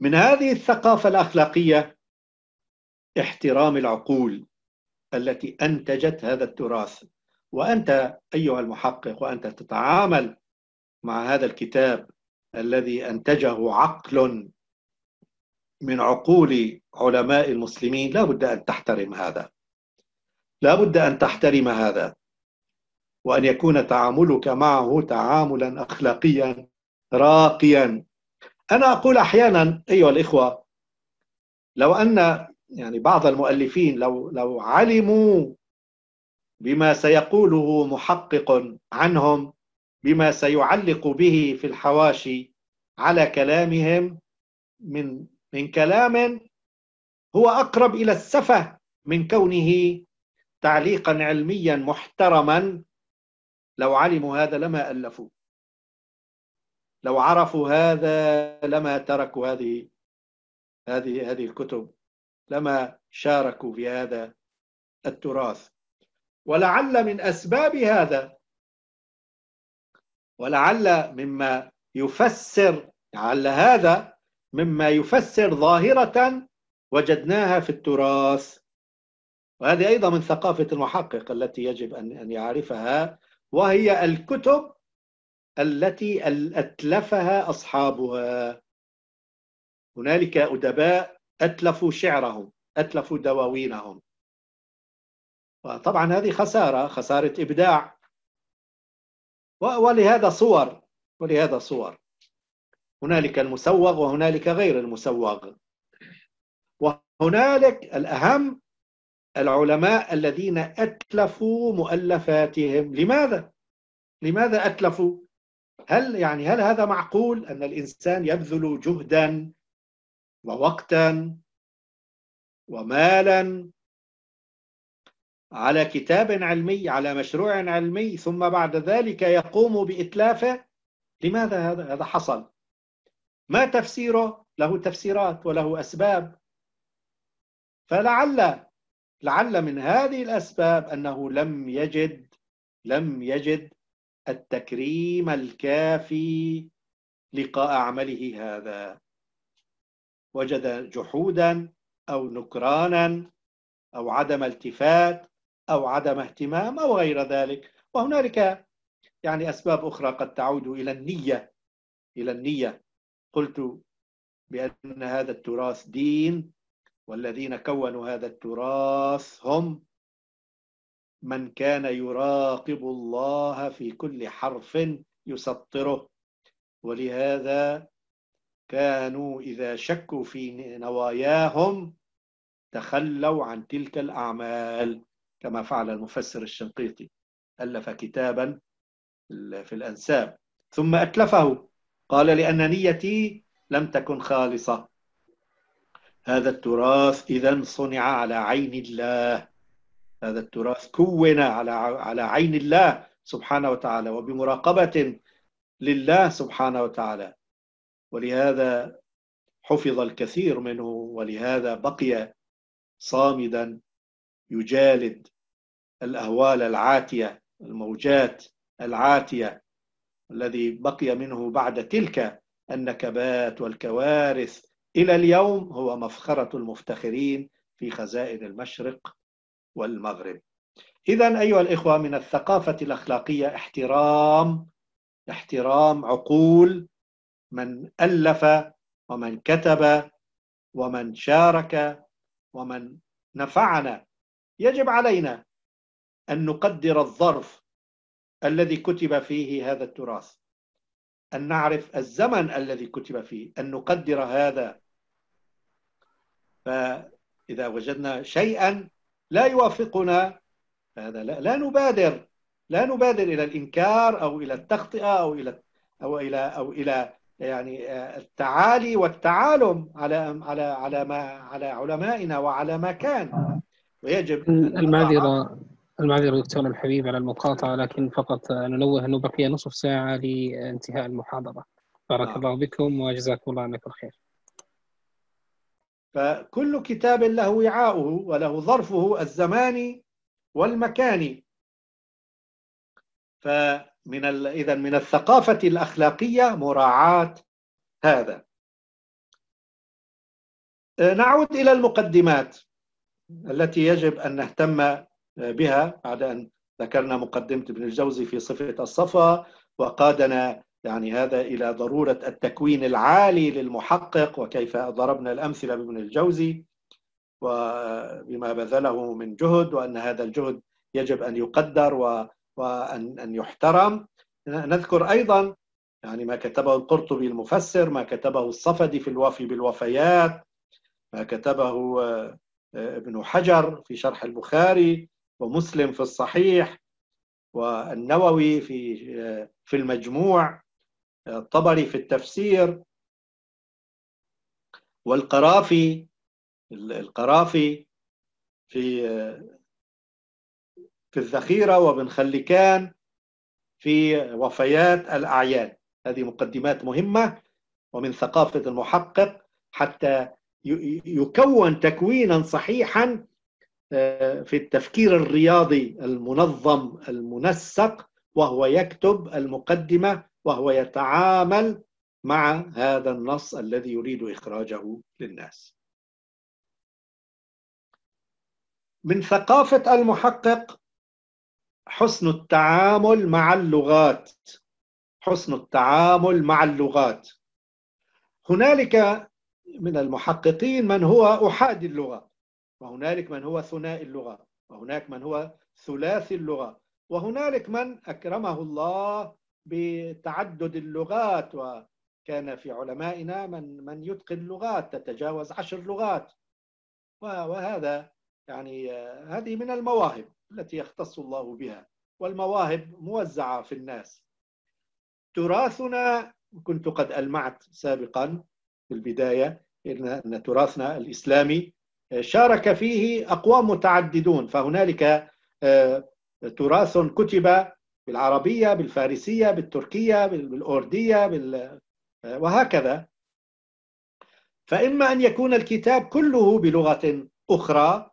من هذه الثقافة الأخلاقية احترام العقول التي أنتجت هذا التراث وأنت أيها المحقق وأنت تتعامل مع هذا الكتاب الذي أنتجه عقل من عقول علماء المسلمين لا بد أن تحترم هذا لا بد أن تحترم هذا وأن يكون تعاملك معه تعاملا أخلاقيا راقيا أنا أقول أحيانا أيها الإخوة لو أن يعني بعض المؤلفين لو لو علموا بما سيقوله محقق عنهم بما سيعلق به في الحواشي على كلامهم من من كلام هو اقرب الى السفه من كونه تعليقا علميا محترما لو علموا هذا لما ألفوا لو عرفوا هذا لما تركوا هذه هذه هذه الكتب لما شاركوا في هذا التراث ولعل من أسباب هذا ولعل مما يفسر لعل هذا مما يفسر ظاهرة وجدناها في التراث وهذه أيضا من ثقافة المحقق التي يجب أن يعرفها وهي الكتب التي أتلفها أصحابها هنالك أدباء أتلفوا شعرهم أتلفوا دواوينهم وطبعا هذه خسارة خسارة إبداع ولهذا صور ولهذا صور هنالك المسوغ وهنالك غير المسوغ وهنالك الأهم العلماء الذين أتلفوا مؤلفاتهم لماذا؟ لماذا أتلفوا؟ هل يعني هل هذا معقول أن الإنسان يبذل جهدا ووقتا ومالا على كتاب علمي على مشروع علمي ثم بعد ذلك يقوم بإتلافه لماذا هذا هذا حصل ما تفسيره له تفسيرات وله أسباب فلعل لعل من هذه الأسباب أنه لم يجد لم يجد التكريم الكافي لقاء عمله هذا وجد جحودا أو نكرانا أو عدم التفات أو عدم اهتمام أو غير ذلك وهنالك يعني أسباب أخرى قد تعود إلى النية إلى النية قلت بأن هذا التراث دين والذين كونوا هذا التراث هم من كان يراقب الله في كل حرف يسطره ولهذا كانوا إذا شكوا في نواياهم تخلوا عن تلك الأعمال كما فعل المفسر الشنقيطي ألف كتابا في الأنساب ثم أتلفه قال لأن نيتي لم تكن خالصة هذا التراث إذا صنع على عين الله هذا التراث كون على على عين الله سبحانه وتعالى وبمراقبة لله سبحانه وتعالى ولهذا حفظ الكثير منه ولهذا بقي صامدا يجالد الأهوال العاتية الموجات العاتية الذي بقي منه بعد تلك النكبات والكوارث إلى اليوم هو مفخرة المفتخرين في خزائن المشرق والمغرب إذا أيها الإخوة من الثقافة الأخلاقية احترام احترام عقول من ألف ومن كتب ومن شارك ومن نفعنا يجب علينا أن نقدر الظرف الذي كتب فيه هذا التراث أن نعرف الزمن الذي كتب فيه أن نقدر هذا فإذا وجدنا شيئا لا يوافقنا هذا لا, لا نبادر لا نبادر إلى الإنكار أو إلى التخطئة أو إلى أو إلى أو إلى يعني آه، التعالي والتعالم على على على ما على علمائنا وعلى ما كان ويجب المعذره المعذره دكتور الحبيب على المقاطعه لكن فقط ننوه انه بقي نصف ساعه لانتهاء المحاضره بارك نعم. الله بكم وجزاكم الله عنا كل خير فكل كتاب له وعاؤه وله ظرفه الزماني والمكاني فمن إذا من الثقافة الأخلاقية مراعاة هذا أه، نعود إلى المقدمات التي يجب أن نهتم بها بعد أن ذكرنا مقدمة ابن الجوزي في صفة الصفا وقادنا يعني هذا إلى ضرورة التكوين العالي للمحقق وكيف ضربنا الأمثلة بابن الجوزي وبما بذله من جهد وأن هذا الجهد يجب أن يقدر وأن أن يحترم نذكر أيضا يعني ما كتبه القرطبي المفسر ما كتبه الصفدي في الوفي بالوفيات ما كتبه آه، ابن حجر في شرح البخاري ومسلم في الصحيح والنووي في آه، في المجموع الطبري في التفسير والقرافي القرافي في في الذخيرة وابن خلكان في وفيات الأعيان هذه مقدمات مهمة ومن ثقافة المحقق حتى يكون تكوينا صحيحا آه، في التفكير الرياضي المنظم المنسق وهو يكتب المقدمة وهو يتعامل مع هذا النص الذي يريد إخراجه للناس من ثقافة المحقق حسن التعامل مع اللغات حسن التعامل مع اللغات هنالك من المحققين من هو أحادي اللغة وهنالك من هو ثنائي اللغة وهناك من هو ثلاثي اللغة وهنالك من أكرمه الله بتعدد اللغات وكان في علمائنا من من يتقن لغات تتجاوز عشر لغات وهذا يعني هذه من المواهب التي يختص الله بها والمواهب موزعة في الناس تراثنا كنت قد ألمعت سابقا في البداية أن تراثنا الإسلامي شارك فيه أقوام متعددون فهنالك آه، تراث كتب بالعربية بالفارسية بالتركية بالأردية بال... وهكذا فإما أن يكون الكتاب كله بلغة أخرى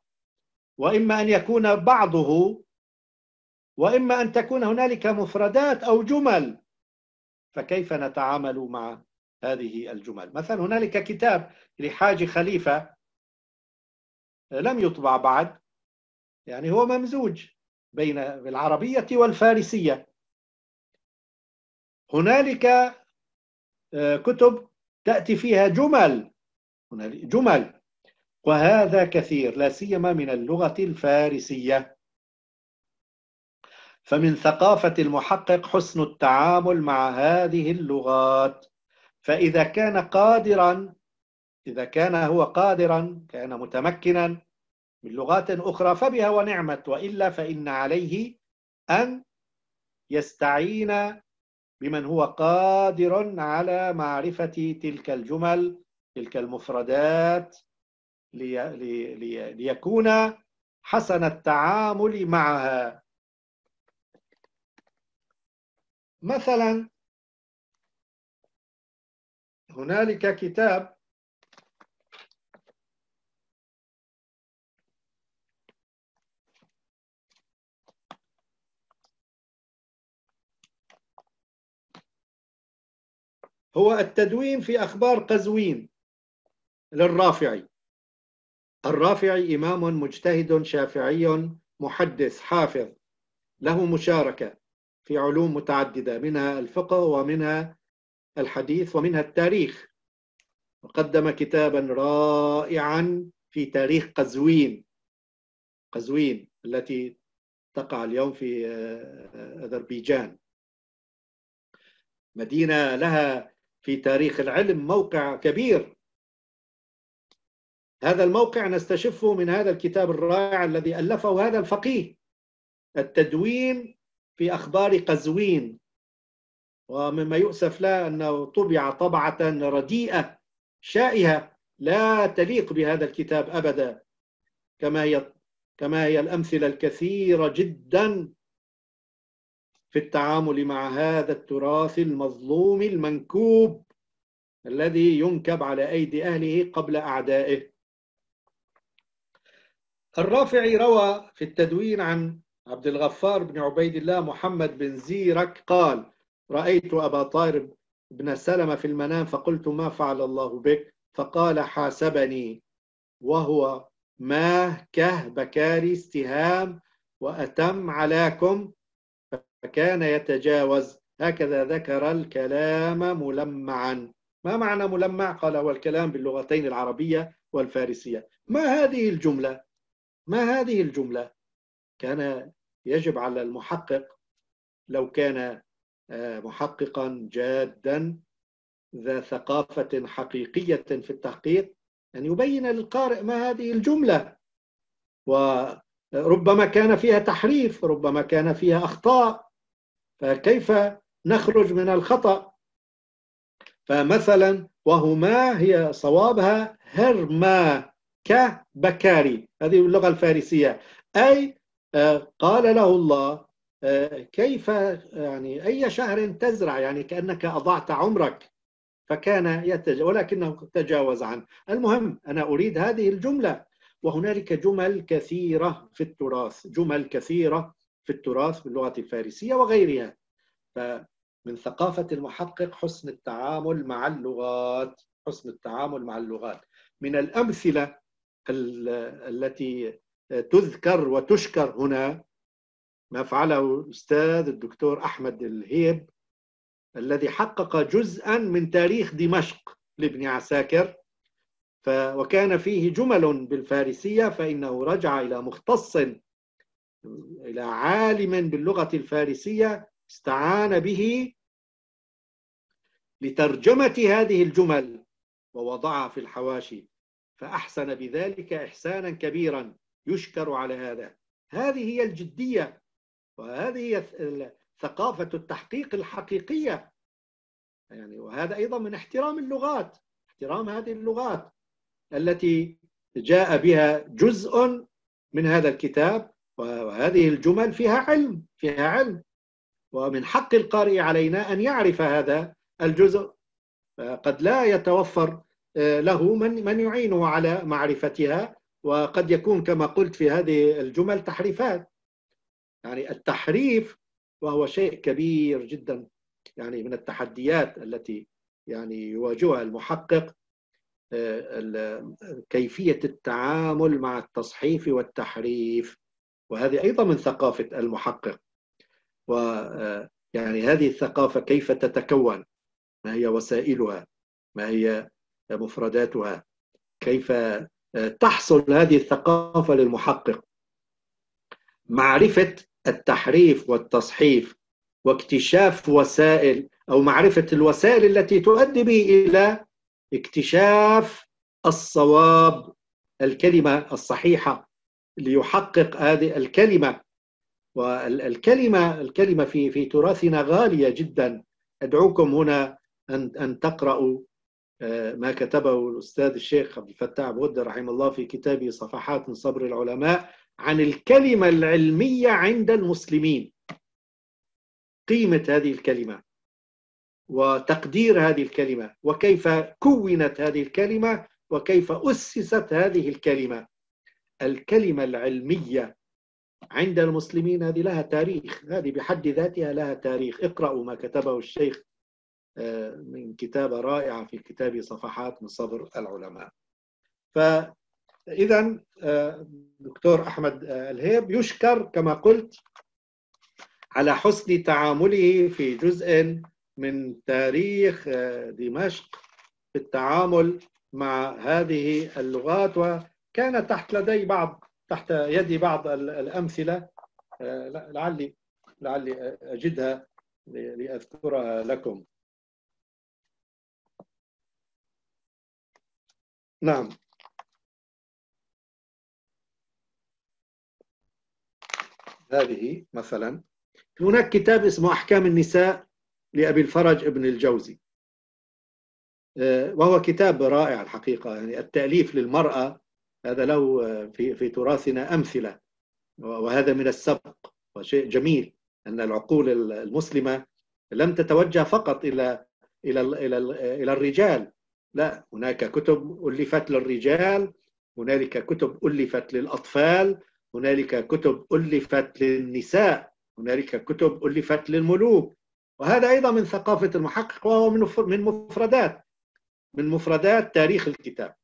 وإما أن يكون بعضه وإما أن تكون هنالك مفردات أو جمل فكيف نتعامل مع هذه الجمل مثلا هنالك كتاب لحاج خليفة لم يطبع بعد يعني هو ممزوج بين العربية والفارسية هنالك آه، كتب تأتي فيها جمل جمل وهذا كثير لا سيما من اللغة الفارسية فمن ثقافة المحقق حسن التعامل مع هذه اللغات فإذا كان قادرا إذا كان هو قادرا كان متمكنا من لغات أخرى فبها ونعمت وإلا فإن عليه أن يستعين بمن هو قادر على معرفة تلك الجمل تلك المفردات لي لي لي ليكون حسن التعامل معها مثلا هنالك كتاب هو التدوين في أخبار قزوين للرافعي الرافعي إمام مجتهد شافعي محدث حافظ له مشاركة في علوم متعددة منها الفقه ومنها الحديث ومنها التاريخ وقدم كتابا رائعا في تاريخ قزوين قزوين التي تقع اليوم في آه، آه، آه، أذربيجان مدينة لها في تاريخ العلم موقع كبير هذا الموقع نستشفه من هذا الكتاب الرائع الذي ألفه هذا الفقيه التدوين في أخبار قزوين ومما يؤسف لا أنه طبع طبعة رديئة شائهة لا تليق بهذا الكتاب أبدا كما هي كما هي الأمثلة الكثيرة جدا في التعامل مع هذا التراث المظلوم المنكوب الذي ينكب على أيدي أهله قبل أعدائه الرافعي روى في التدوين عن عبد الغفار بن عبيد الله محمد بن زيرك قال رأيت أبا طاهر بن سلمة في المنام فقلت ما فعل الله بك فقال حاسبني وهو ما كه بكاري استهام وأتم عليكم فكان يتجاوز هكذا ذكر الكلام ملمعا ما معنى ملمع؟ قال هو الكلام باللغتين العربية والفارسية ما هذه الجملة؟ ما هذه الجملة؟ كان يجب على المحقق لو كان آه، محققا جادا ذا ثقافة حقيقية في التحقيق أن يبين للقارئ ما هذه الجملة وربما كان فيها تحريف ربما كان فيها أخطاء فكيف نخرج من الخطأ فمثلا وهما هي صوابها هرما كبكاري هذه اللغة الفارسية أي آه، قال له الله آه، كيف يعني أي شهر تزرع يعني كأنك أضعت عمرك فكان يتج... ولكنه تجاوز عنه المهم أنا أريد هذه الجملة وهنالك جمل كثيرة في التراث جمل كثيرة في التراث باللغة الفارسية وغيرها فمن ثقافة المحقق حسن التعامل مع اللغات حسن التعامل مع اللغات من الأمثلة التي تذكر وتشكر هنا ما فعله الأستاذ الدكتور أحمد الهيب الذي حقق جزءا من تاريخ دمشق لابن عساكر ف وكان فيه جمل بالفارسية فإنه رجع إلى مختص إلى عالم باللغة الفارسية استعان به لترجمة هذه الجمل ووضعها في الحواشي فأحسن بذلك إحسانا كبيرا يشكر على هذا هذه هي الجدية وهذه هي ثقافة التحقيق الحقيقية يعني وهذا أيضا من احترام اللغات احترام هذه اللغات التي جاء بها جزء من هذا الكتاب وهذه الجمل فيها علم فيها علم ومن حق القارئ علينا أن يعرف هذا الجزء قد لا يتوفر آه، له من من يعينه على معرفتها وقد يكون كما قلت في هذه الجمل تحريفات يعني التحريف وهو شيء كبير جدا يعني من التحديات التي يعني يواجهها المحقق آه، كيفية التعامل مع التصحيف والتحريف وهذه أيضا من ثقافة المحقق ويعني آه، هذه الثقافة كيف تتكون ما هي وسائلها ما هي مفرداتها كيف آه، تحصل هذه الثقافة للمحقق معرفة التحريف والتصحيف واكتشاف وسائل أو معرفة الوسائل التي تؤدي به إلى اكتشاف الصواب الكلمة الصحيحة ليحقق هذه الكلمة والكلمة الكلمة في في تراثنا غالية جدا أدعوكم هنا أن أن تقرأوا آه، ما كتبه الأستاذ الشيخ عبد الفتاح عبود رحمه الله في كتابه صفحات من صبر العلماء عن الكلمة العلمية عند المسلمين قيمة هذه الكلمة وتقدير هذه الكلمة وكيف كونت هذه الكلمة وكيف أسست هذه الكلمة الكلمة العلمية عند المسلمين هذه لها تاريخ هذه بحد ذاتها لها تاريخ اقرأوا ما كتبه الشيخ آه، من كتابة رائعة في كتاب صفحات من صبر العلماء فإذا آه، دكتور أحمد آه، الهيب يشكر كما قلت على حسن تعامله في جزء من تاريخ دمشق في التعامل مع هذه اللغات كان تحت لدي بعض تحت يدي بعض الأمثلة آه، لعلي لعلي أجدها لأذكرها لكم نعم هذه مثلا هناك كتاب اسمه أحكام النساء لأبي الفرج ابن الجوزي آه، وهو كتاب رائع الحقيقة يعني التأليف للمرأة هذا له في في تراثنا امثله وهذا من السبق وشيء جميل ان العقول المسلمه لم تتوجه فقط الى الى الى الى الرجال لا هناك كتب الفت للرجال هنالك كتب الفت للاطفال هنالك كتب الفت للنساء هنالك كتب الفت للملوك وهذا ايضا من ثقافه المحقق وهو من مفردات من مفردات تاريخ الكتاب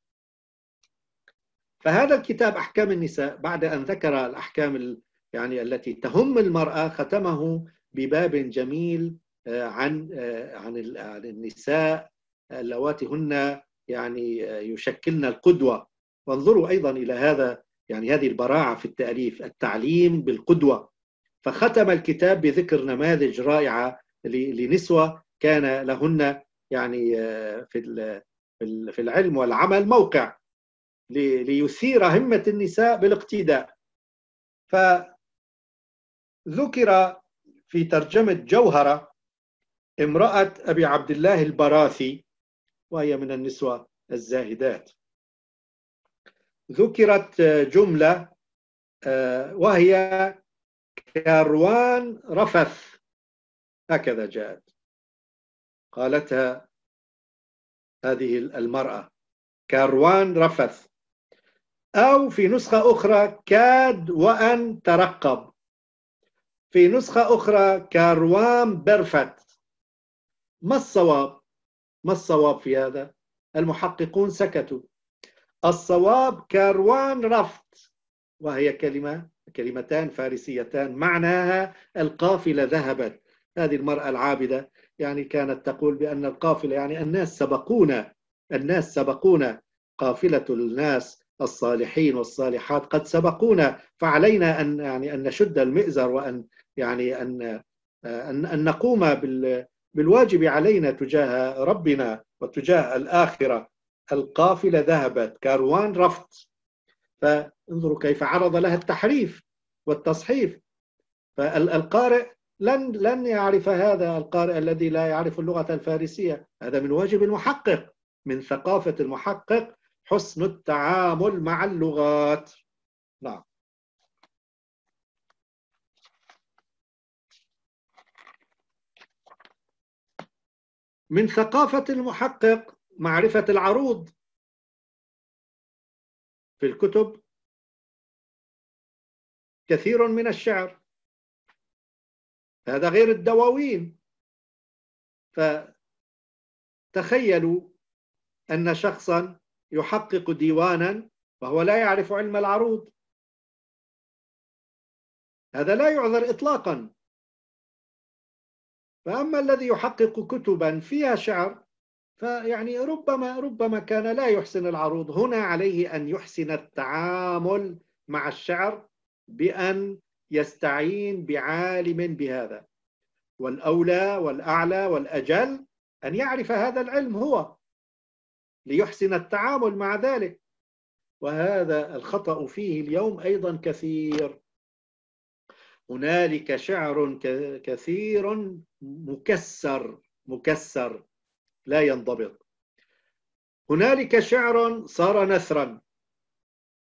فهذا الكتاب أحكام النساء بعد أن ذكر الأحكام يعني التي تهم المرأة ختمه بباب جميل آه، عن آه، عن عن النساء اللواتي هن يعني آه، يشكلن القدوة وانظروا أيضا إلى هذا يعني هذه البراعة في التأليف التعليم بالقدوة فختم الكتاب بذكر نماذج رائعة لنسوة كان لهن يعني في في العلم والعمل موقع ليثير همة النساء بالاقتداء فذكر في ترجمة جوهرة امرأة أبي عبد الله البراثي وهي من النسوة الزاهدات ذكرت جملة وهي كروان رفث هكذا جاءت قالتها هذه المرأة كروان رفث أو في نسخة أخرى كاد وأن ترقب في نسخة أخرى كروام برفت ما الصواب؟ ما الصواب في هذا؟ المحققون سكتوا الصواب كروان رفت وهي كلمة كلمتان فارسيتان معناها القافلة ذهبت هذه المرأة العابدة يعني كانت تقول بأن القافلة يعني الناس سبقونا الناس سبقونا قافلة الناس الصالحين والصالحات قد سبقونا فعلينا ان يعني ان نشد المئزر وان يعني ان ان, أن نقوم بالواجب علينا تجاه ربنا وتجاه الاخره القافله ذهبت كاروان رفض فانظروا كيف عرض لها التحريف والتصحيف فالقارئ لن لن يعرف هذا القارئ الذي لا يعرف اللغه الفارسيه هذا من واجب المحقق من ثقافه المحقق حسن التعامل مع اللغات نعم من ثقافة المحقق معرفة العروض في الكتب كثير من الشعر هذا غير الدواوين فتخيلوا أن شخصا يحقق ديوانا وهو لا يعرف علم العروض هذا لا يعذر إطلاقا فأما الذي يحقق كتبا فيها شعر فيعني ربما ربما كان لا يحسن العروض هنا عليه أن يحسن التعامل مع الشعر بأن يستعين بعالم بهذا والأولى والأعلى والأجل أن يعرف هذا العلم هو ليحسن التعامل مع ذلك وهذا الخطأ فيه اليوم أيضا كثير هنالك شعر كثير مكسر مكسر لا ينضبط هنالك شعر صار نثرا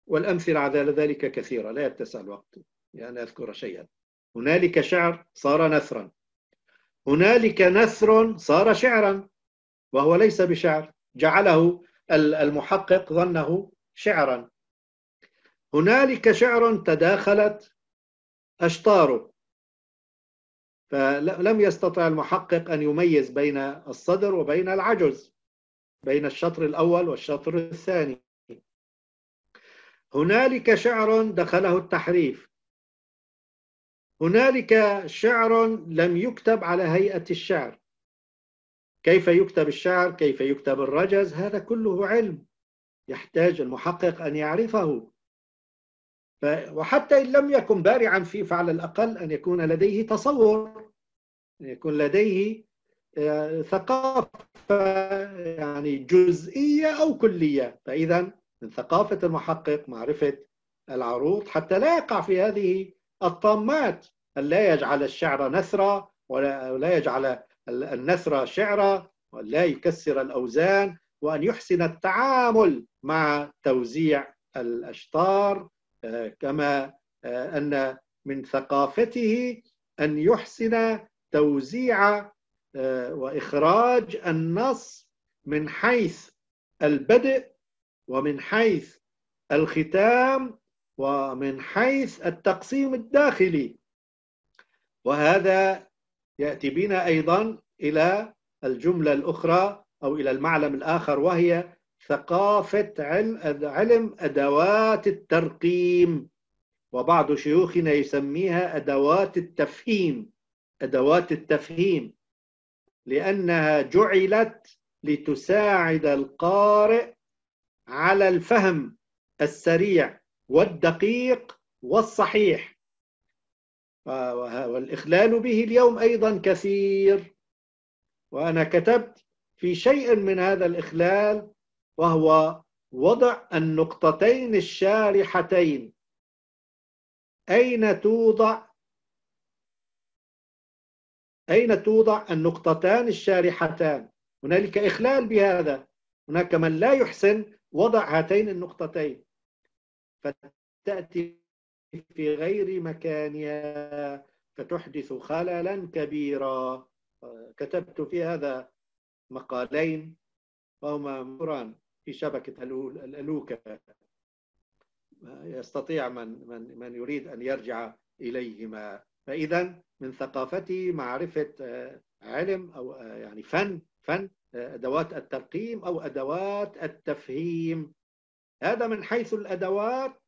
والأمثلة على ذلك كثيرة لا يتسع الوقت يعني أذكر شيئا هنالك شعر صار نثرا هنالك نثر صار شعرا وهو ليس بشعر جعله المحقق ظنه شعرا هنالك شعر تداخلت أشطاره فلم يستطع المحقق أن يميز بين الصدر وبين العجز بين الشطر الأول والشطر الثاني هنالك شعر دخله التحريف هنالك شعر لم يكتب على هيئة الشعر كيف يكتب الشعر كيف يكتب الرجز هذا كله علم يحتاج المحقق أن يعرفه ف... وحتى إن لم يكن بارعا فيه فعلى الأقل أن يكون لديه تصور أن يكون لديه آه، ثقافة يعني جزئية أو كلية فإذا من ثقافة المحقق معرفة العروض حتى لا يقع في هذه الطامات أن لا يجعل الشعر نثرة ولا يجعل النثر شعرا ولا يكسر الأوزان وأن يحسن التعامل مع توزيع الأشطار آه، كما آه، أن من ثقافته أن يحسن توزيع آه، وإخراج النص من حيث البدء ومن حيث الختام ومن حيث التقسيم الداخلي وهذا يأتي بنا أيضا إلى الجملة الأخرى أو إلى المعلم الآخر وهي ثقافة علم أدوات الترقيم وبعض شيوخنا يسميها أدوات التفهيم أدوات التفهيم لأنها جعلت لتساعد القارئ على الفهم السريع والدقيق والصحيح والإخلال به اليوم أيضا كثير وأنا كتبت في شيء من هذا الإخلال وهو وضع النقطتين الشارحتين أين توضع أين توضع النقطتان الشارحتان هنالك إخلال بهذا هناك من لا يحسن وضع هاتين النقطتين فتأتي في غير مكانها فتحدث خللا كبيرا كتبت في هذا مقالين وهما مران في شبكة الألوكة يستطيع من, من, من يريد أن يرجع إليهما فإذا من ثقافتي معرفة آه، علم أو آه، يعني فن فن آه، أدوات الترقيم أو أدوات التفهيم هذا من حيث الأدوات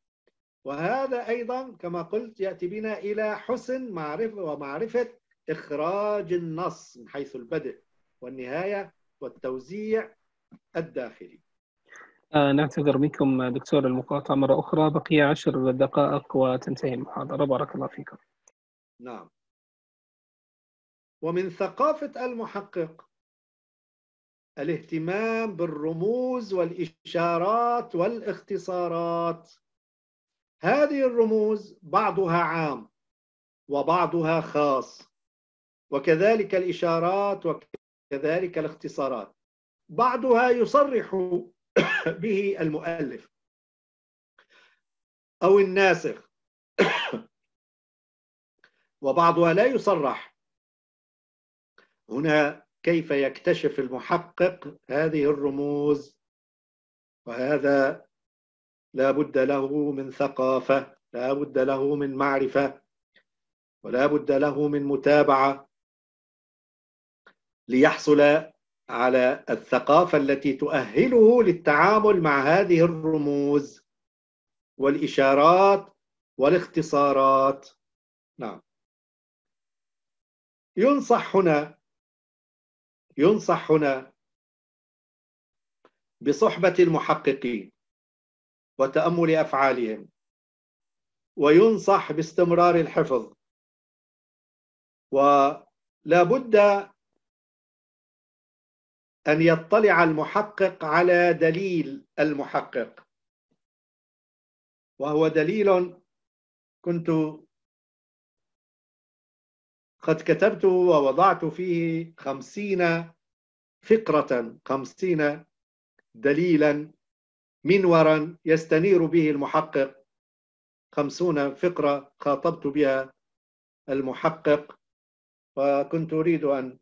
وهذا أيضا كما قلت يأتي بنا إلى حسن معرفة ومعرفة إخراج النص من حيث البدء والنهاية والتوزيع الداخلي آه نعتذر منكم دكتور المقاطعة مرة أخرى بقي عشر دقائق وتنتهي المحاضرة بارك الله فيكم نعم ومن ثقافة المحقق الاهتمام بالرموز والإشارات والاختصارات هذه الرموز بعضها عام وبعضها خاص وكذلك الإشارات وكذلك الاختصارات بعضها يصرح [coughs] به المؤلف أو الناسخ [coughs] وبعضها لا يصرح هنا كيف يكتشف المحقق هذه الرموز وهذا لا بد له من ثقافة لا بد له من معرفة ولا بد له من متابعة ليحصل على الثقافة التي تؤهله للتعامل مع هذه الرموز والإشارات والاختصارات نعم ينصح هنا ينصح هنا بصحبة المحققين وتأمل أفعالهم وينصح باستمرار الحفظ ولا بد أن يطلع المحقق على دليل المحقق وهو دليل كنت قد كتبت ووضعت فيه خمسين فقرة خمسين دليلا منورا يستنير به المحقق خمسون فقرة خاطبت بها المحقق وكنت أريد أن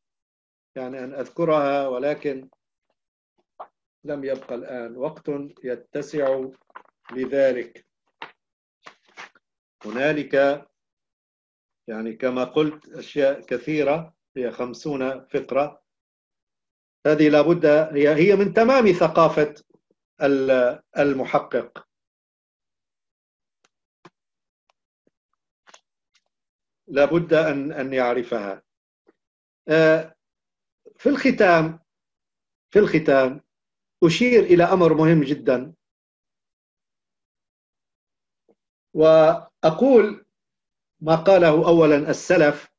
يعني أن أذكرها ولكن لم يبقى الآن وقت يتسع لذلك هنالك يعني كما قلت أشياء كثيرة هي خمسون فقرة هذه لابد هي من تمام ثقافة المحقق لابد أن أن يعرفها آه، في الختام في الختام أشير إلى أمر مهم جدا وأقول ما قاله أولا السلف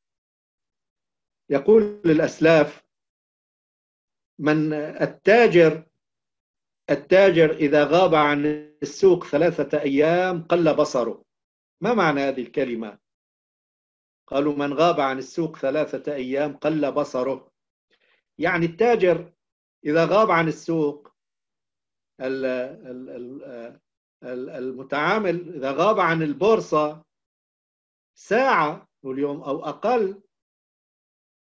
يقول للأسلاف من التاجر التاجر إذا غاب عن السوق ثلاثة أيام قل بصره ما معنى هذه الكلمة؟ قالوا من غاب عن السوق ثلاثة أيام قل بصره يعني التاجر إذا غاب عن السوق المتعامل إذا غاب عن البورصة ساعة اليوم أو أقل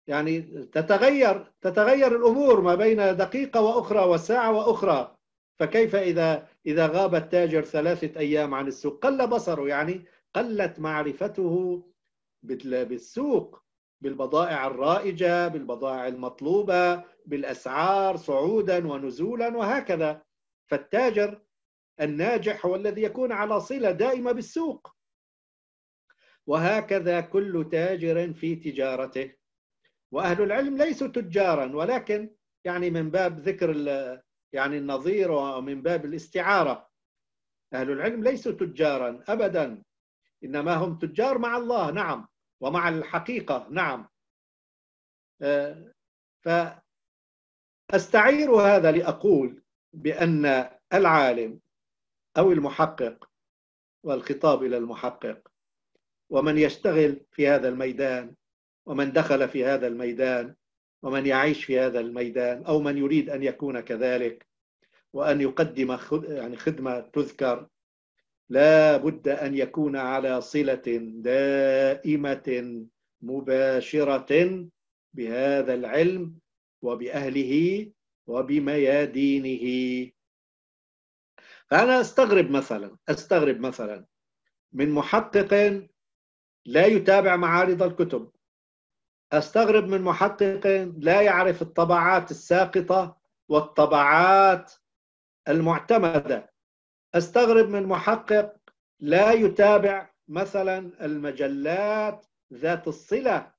يعني تتغير تتغير الأمور ما بين دقيقة وأخرى وساعة وأخرى فكيف إذا إذا غاب التاجر ثلاثة أيام عن السوق قل بصره يعني قلت معرفته بالسوق بالبضائع الرائجة بالبضائع المطلوبة بالأسعار صعودا ونزولا وهكذا فالتاجر الناجح هو الذي يكون على صلة دائمة بالسوق وهكذا كل تاجر في تجارته وأهل العلم ليسوا تجارا ولكن يعني من باب ذكر يعني النظير من باب الاستعارة أهل العلم ليسوا تجارا أبدا إنما هم تجار مع الله نعم ومع الحقيقة نعم أه، فأستعير هذا لأقول بأن العالم أو المحقق والخطاب إلى المحقق ومن يشتغل في هذا الميدان ومن دخل في هذا الميدان ومن يعيش في هذا الميدان أو من يريد أن يكون كذلك وأن يقدم يعني خدمة تذكر لا بد أن يكون على صلة دائمة مباشرة بهذا العلم وبأهله وبميادينه فأنا أستغرب مثلا أستغرب مثلا من محقق لا يتابع معارض الكتب أستغرب من محقق لا يعرف الطبعات الساقطة والطبعات المعتمدة أستغرب من محقق لا يتابع مثلا المجلات ذات الصلة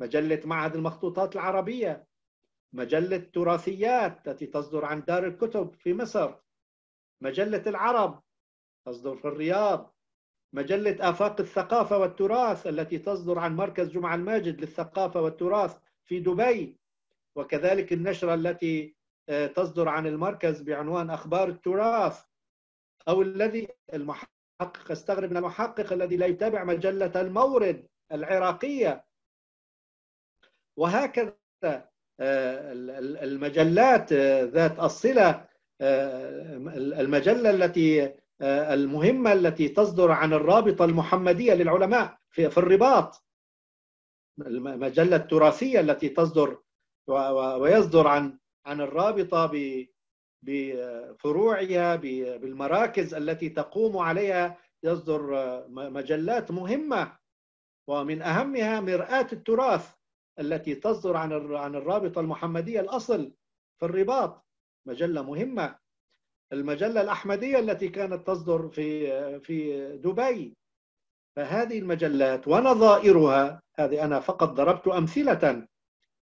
مجلة معهد المخطوطات العربية مجلة تراثيات التي تصدر عن دار الكتب في مصر مجلة العرب تصدر في الرياض مجلة آفاق الثقافة والتراث التي تصدر عن مركز جمعة الماجد للثقافة والتراث في دبي وكذلك النشرة التي آه، تصدر عن المركز بعنوان أخبار التراث أو الذي المحقق استغرب من المحقق الذي لا يتابع مجلة المورد العراقية وهكذا آه، المجلات آه، ذات الصلة المجلة التي آه، المهمة التي تصدر عن الرابطة المحمدية للعلماء في الرباط المجلة التراثية التي تصدر ويصدر عن عن الرابطة بفروعها بالمراكز التي تقوم عليها يصدر آه، مجلات مهمة ومن أهمها مرآة التراث التي تصدر عن عن الرابطة المحمدية الأصل في الرباط مجلة مهمة المجلة الأحمدية التي كانت تصدر في في دبي فهذه المجلات ونظائرها هذه أنا فقط ضربت أمثلة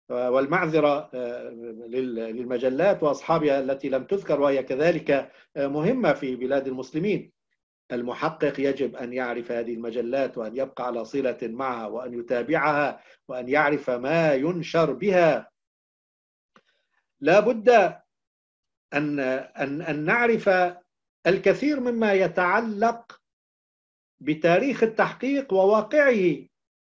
والمعذرة للمجلات وأصحابها التي لم تذكر وهي كذلك مهمة في بلاد المسلمين المحقق يجب أن يعرف هذه المجلات وأن يبقى على صلة معها وأن يتابعها وأن يعرف ما ينشر بها لا بد أن, أن, أن نعرف الكثير مما يتعلق بتاريخ التحقيق وواقعه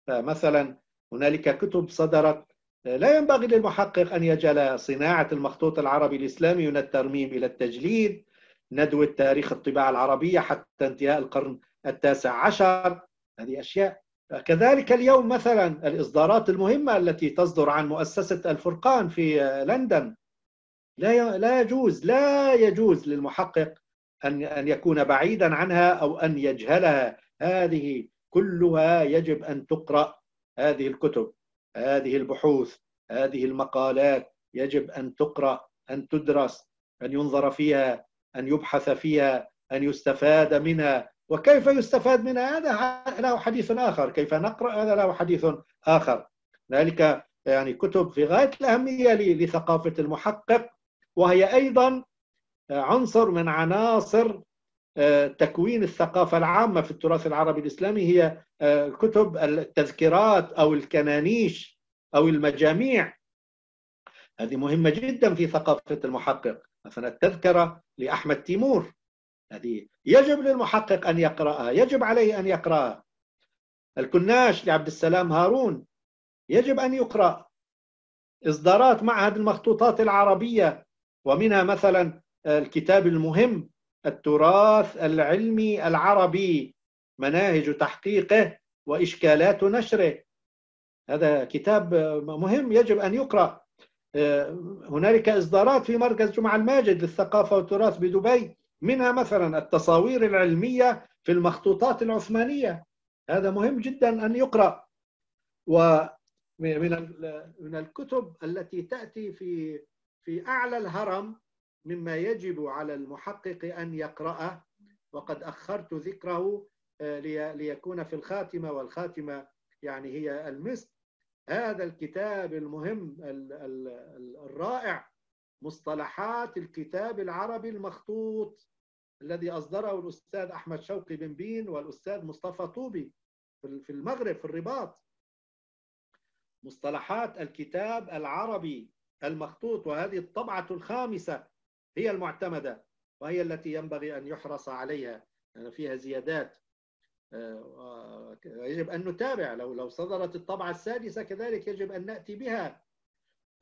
فمثلا هنالك كتب صدرت لا ينبغي للمحقق أن يجعل صناعة المخطوط العربي الإسلامي من الترميم إلى التجليد ندوة تاريخ الطباعة العربية حتى انتهاء القرن التاسع عشر هذه أشياء كذلك اليوم مثلا الإصدارات المهمة التي تصدر عن مؤسسة الفرقان في لندن لا لا يجوز لا يجوز للمحقق ان ان يكون بعيدا عنها او ان يجهلها هذه كلها يجب ان تقرا هذه الكتب هذه البحوث هذه المقالات يجب ان تقرا ان تدرس ان ينظر فيها ان يبحث فيها ان يستفاد منها وكيف يستفاد منها هذا له حديث اخر كيف نقرا هذا له حديث اخر ذلك يعني كتب في غايه الاهميه لثقافه المحقق وهي أيضا آه، عنصر من عناصر آه، تكوين الثقافة العامة في التراث العربي الإسلامي هي آه، كتب التذكيرات أو الكنانيش أو المجاميع هذه مهمة جدا في ثقافة المحقق مثلا التذكرة لأحمد تيمور هذه يجب للمحقق أن يقرأها يجب عليه أن يقرأها الكناش لعبد السلام هارون يجب أن يقرأ إصدارات معهد المخطوطات العربية ومنها مثلا الكتاب المهم التراث العلمي العربي مناهج تحقيقه وإشكالات نشره هذا كتاب مهم يجب أن يقرأ هنالك إصدارات في مركز جمعة الماجد للثقافة والتراث بدبي منها مثلا التصاوير العلمية في المخطوطات العثمانية هذا مهم جدا أن يقرأ ومن من الكتب التي تأتي في في أعلى الهرم مما يجب على المحقق أن يقرأه وقد أخرت ذكره آه، ليكون في الخاتمة والخاتمة يعني هي المسك هذا الكتاب المهم الرائع مصطلحات الكتاب العربي المخطوط الذي أصدره الأستاذ أحمد شوقي بن بين والأستاذ مصطفى طوبي في المغرب في الرباط مصطلحات الكتاب العربي المخطوط وهذه الطبعة الخامسة هي المعتمدة وهي التي ينبغي أن يحرص عليها يعني فيها زيادات آه، يجب أن نتابع لو لو صدرت الطبعة السادسة كذلك يجب أن نأتي بها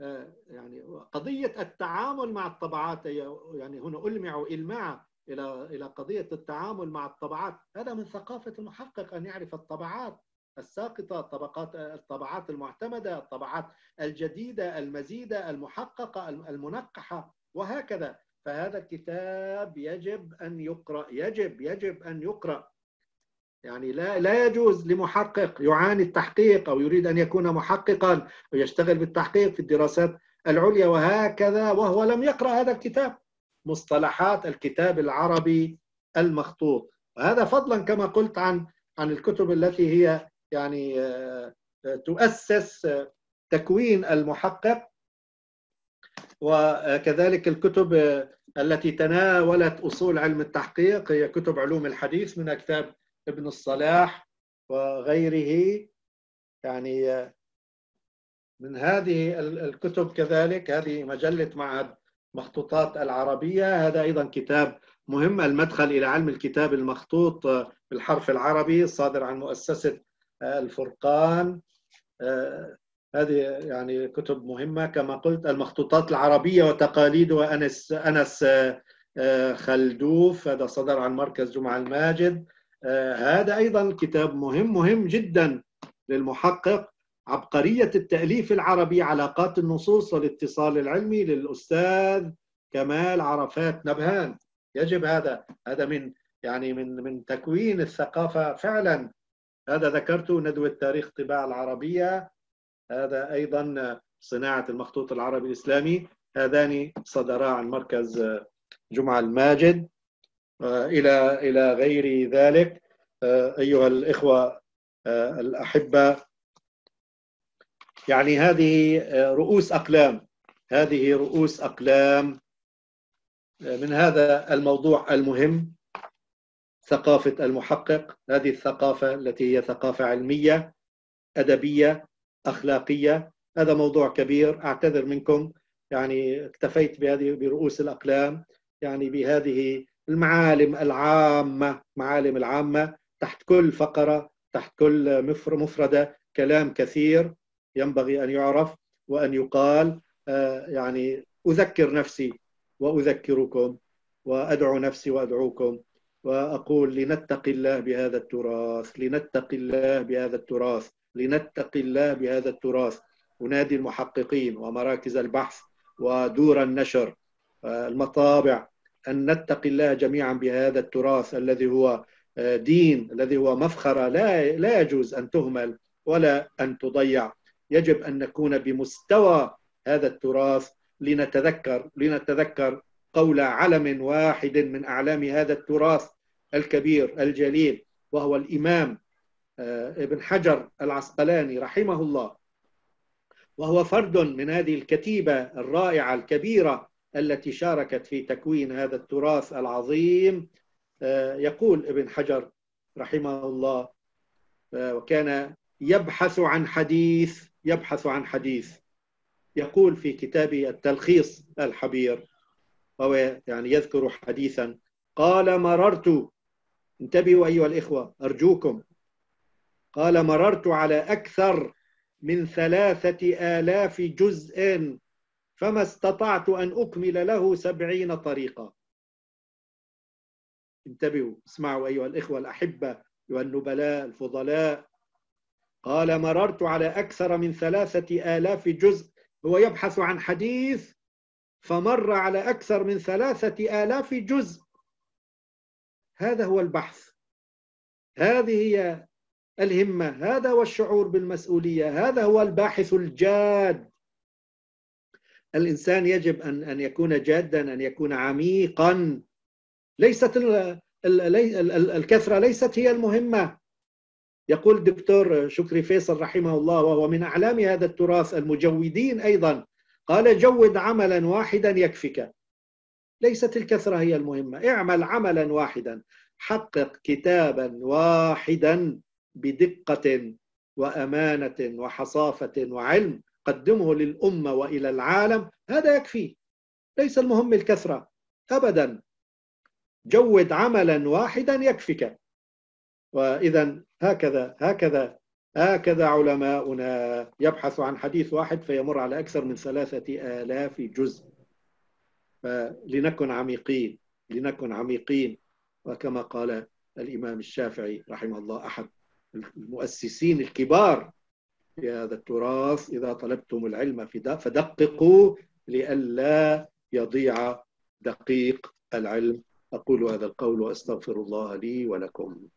آه، يعني قضية التعامل مع الطبعات يعني هنا ألمع إلماعا إلى إلى قضية التعامل مع الطبعات هذا من ثقافة المحقق أن يعرف الطبعات الساقطة الطبقات الطبعات المعتمدة الطبعات الجديدة المزيدة المحققة المنقحة وهكذا فهذا الكتاب يجب أن يقرأ يجب يجب أن يقرأ يعني لا لا يجوز لمحقق يعاني التحقيق أو يريد أن يكون محققا ويشتغل بالتحقيق في الدراسات العليا وهكذا وهو لم يقرأ هذا الكتاب مصطلحات الكتاب العربي المخطوط وهذا فضلا كما قلت عن عن الكتب التي هي يعني آه، آه، تؤسس آه، تكوين المحقق وكذلك الكتب التي تناولت اصول علم التحقيق هي كتب علوم الحديث من كتاب ابن الصلاح وغيره يعني من هذه الكتب كذلك هذه مجله معهد مخطوطات العربيه هذا ايضا كتاب مهم المدخل الى علم الكتاب المخطوط بالحرف العربي الصادر عن مؤسسه الفرقان آه، هذه يعني كتب مهمه كما قلت المخطوطات العربيه وتقاليد وانس انس آه، آه، خلدوف هذا صدر عن مركز جمعه الماجد هذا ايضا كتاب مهم مهم جدا للمحقق عبقريه التاليف العربي علاقات النصوص والاتصال العلمي للاستاذ كمال عرفات نبهان يجب هذا هذا من يعني من من تكوين الثقافه فعلا هذا ذكرته ندوة تاريخ الطباعة العربية هذا أيضا صناعة المخطوط العربي الإسلامي هذان صدرا عن مركز جمعة الماجد إلى إلى غير ذلك أيها الإخوة الأحبة يعني هذه رؤوس أقلام هذه رؤوس أقلام من هذا الموضوع المهم ثقافة المحقق هذه الثقافة التي هي ثقافة علمية أدبية أخلاقية هذا موضوع كبير أعتذر منكم يعني اكتفيت بهذه برؤوس الأقلام يعني بهذه المعالم العامة معالم العامة تحت كل فقرة تحت كل مفردة كلام كثير ينبغي أن يعرف وأن يقال آه، يعني أذكر نفسي وأذكركم وأدعو نفسي وأدعوكم واقول لنتقي الله بهذا التراث لنتقي الله بهذا التراث لنتقي الله بهذا التراث انادي المحققين ومراكز البحث ودور النشر آه، المطابع ان نتقي الله جميعا بهذا التراث الذي هو آه، دين الذي هو مفخره لا لا يجوز ان تهمل ولا ان تضيع يجب ان نكون بمستوى هذا التراث لنتذكر لنتذكر قول علم واحد من اعلام هذا التراث الكبير الجليل وهو الإمام آه، ابن حجر العسقلاني رحمه الله وهو فرد من هذه الكتيبة الرائعة الكبيرة التي شاركت في تكوين هذا التراث العظيم آه، يقول ابن حجر رحمه الله آه، وكان يبحث عن حديث يبحث عن حديث يقول في كتابه التلخيص الحبير وهو يعني يذكر حديثا قال مررت انتبهوا أيها الإخوة أرجوكم قال مررت على أكثر من ثلاثة آلاف جزء فما استطعت أن أكمل له سبعين طريقة انتبهوا اسمعوا أيها الإخوة الأحبة أيها النبلاء الفضلاء قال مررت على أكثر من ثلاثة آلاف جزء هو يبحث عن حديث فمر على أكثر من ثلاثة آلاف جزء هذا هو البحث هذه هي الهمة هذا هو الشعور بالمسؤولية هذا هو الباحث الجاد الإنسان يجب أن أن يكون جادا أن يكون عميقا ليست الكثرة ليست هي المهمة يقول الدكتور شكري فيصل رحمه الله وهو من أعلام هذا التراث المجودين أيضا قال جود عملا واحدا يكفك ليست الكثرة هي المهمة اعمل عملا واحدا حقق كتابا واحدا بدقة وأمانة وحصافة وعلم قدمه للأمة وإلى العالم هذا يكفي ليس المهم الكثرة أبدا جود عملا واحدا يكفك وإذا هكذا هكذا هكذا علماؤنا يبحث عن حديث واحد فيمر على أكثر من ثلاثة آلاف جزء فلنكن عميقين لنكن عميقين وكما قال الإمام الشافعي رحمه الله أحد المؤسسين الكبار في هذا التراث إذا طلبتم العلم فدققوا لئلا يضيع دقيق العلم أقول هذا القول وأستغفر الله لي ولكم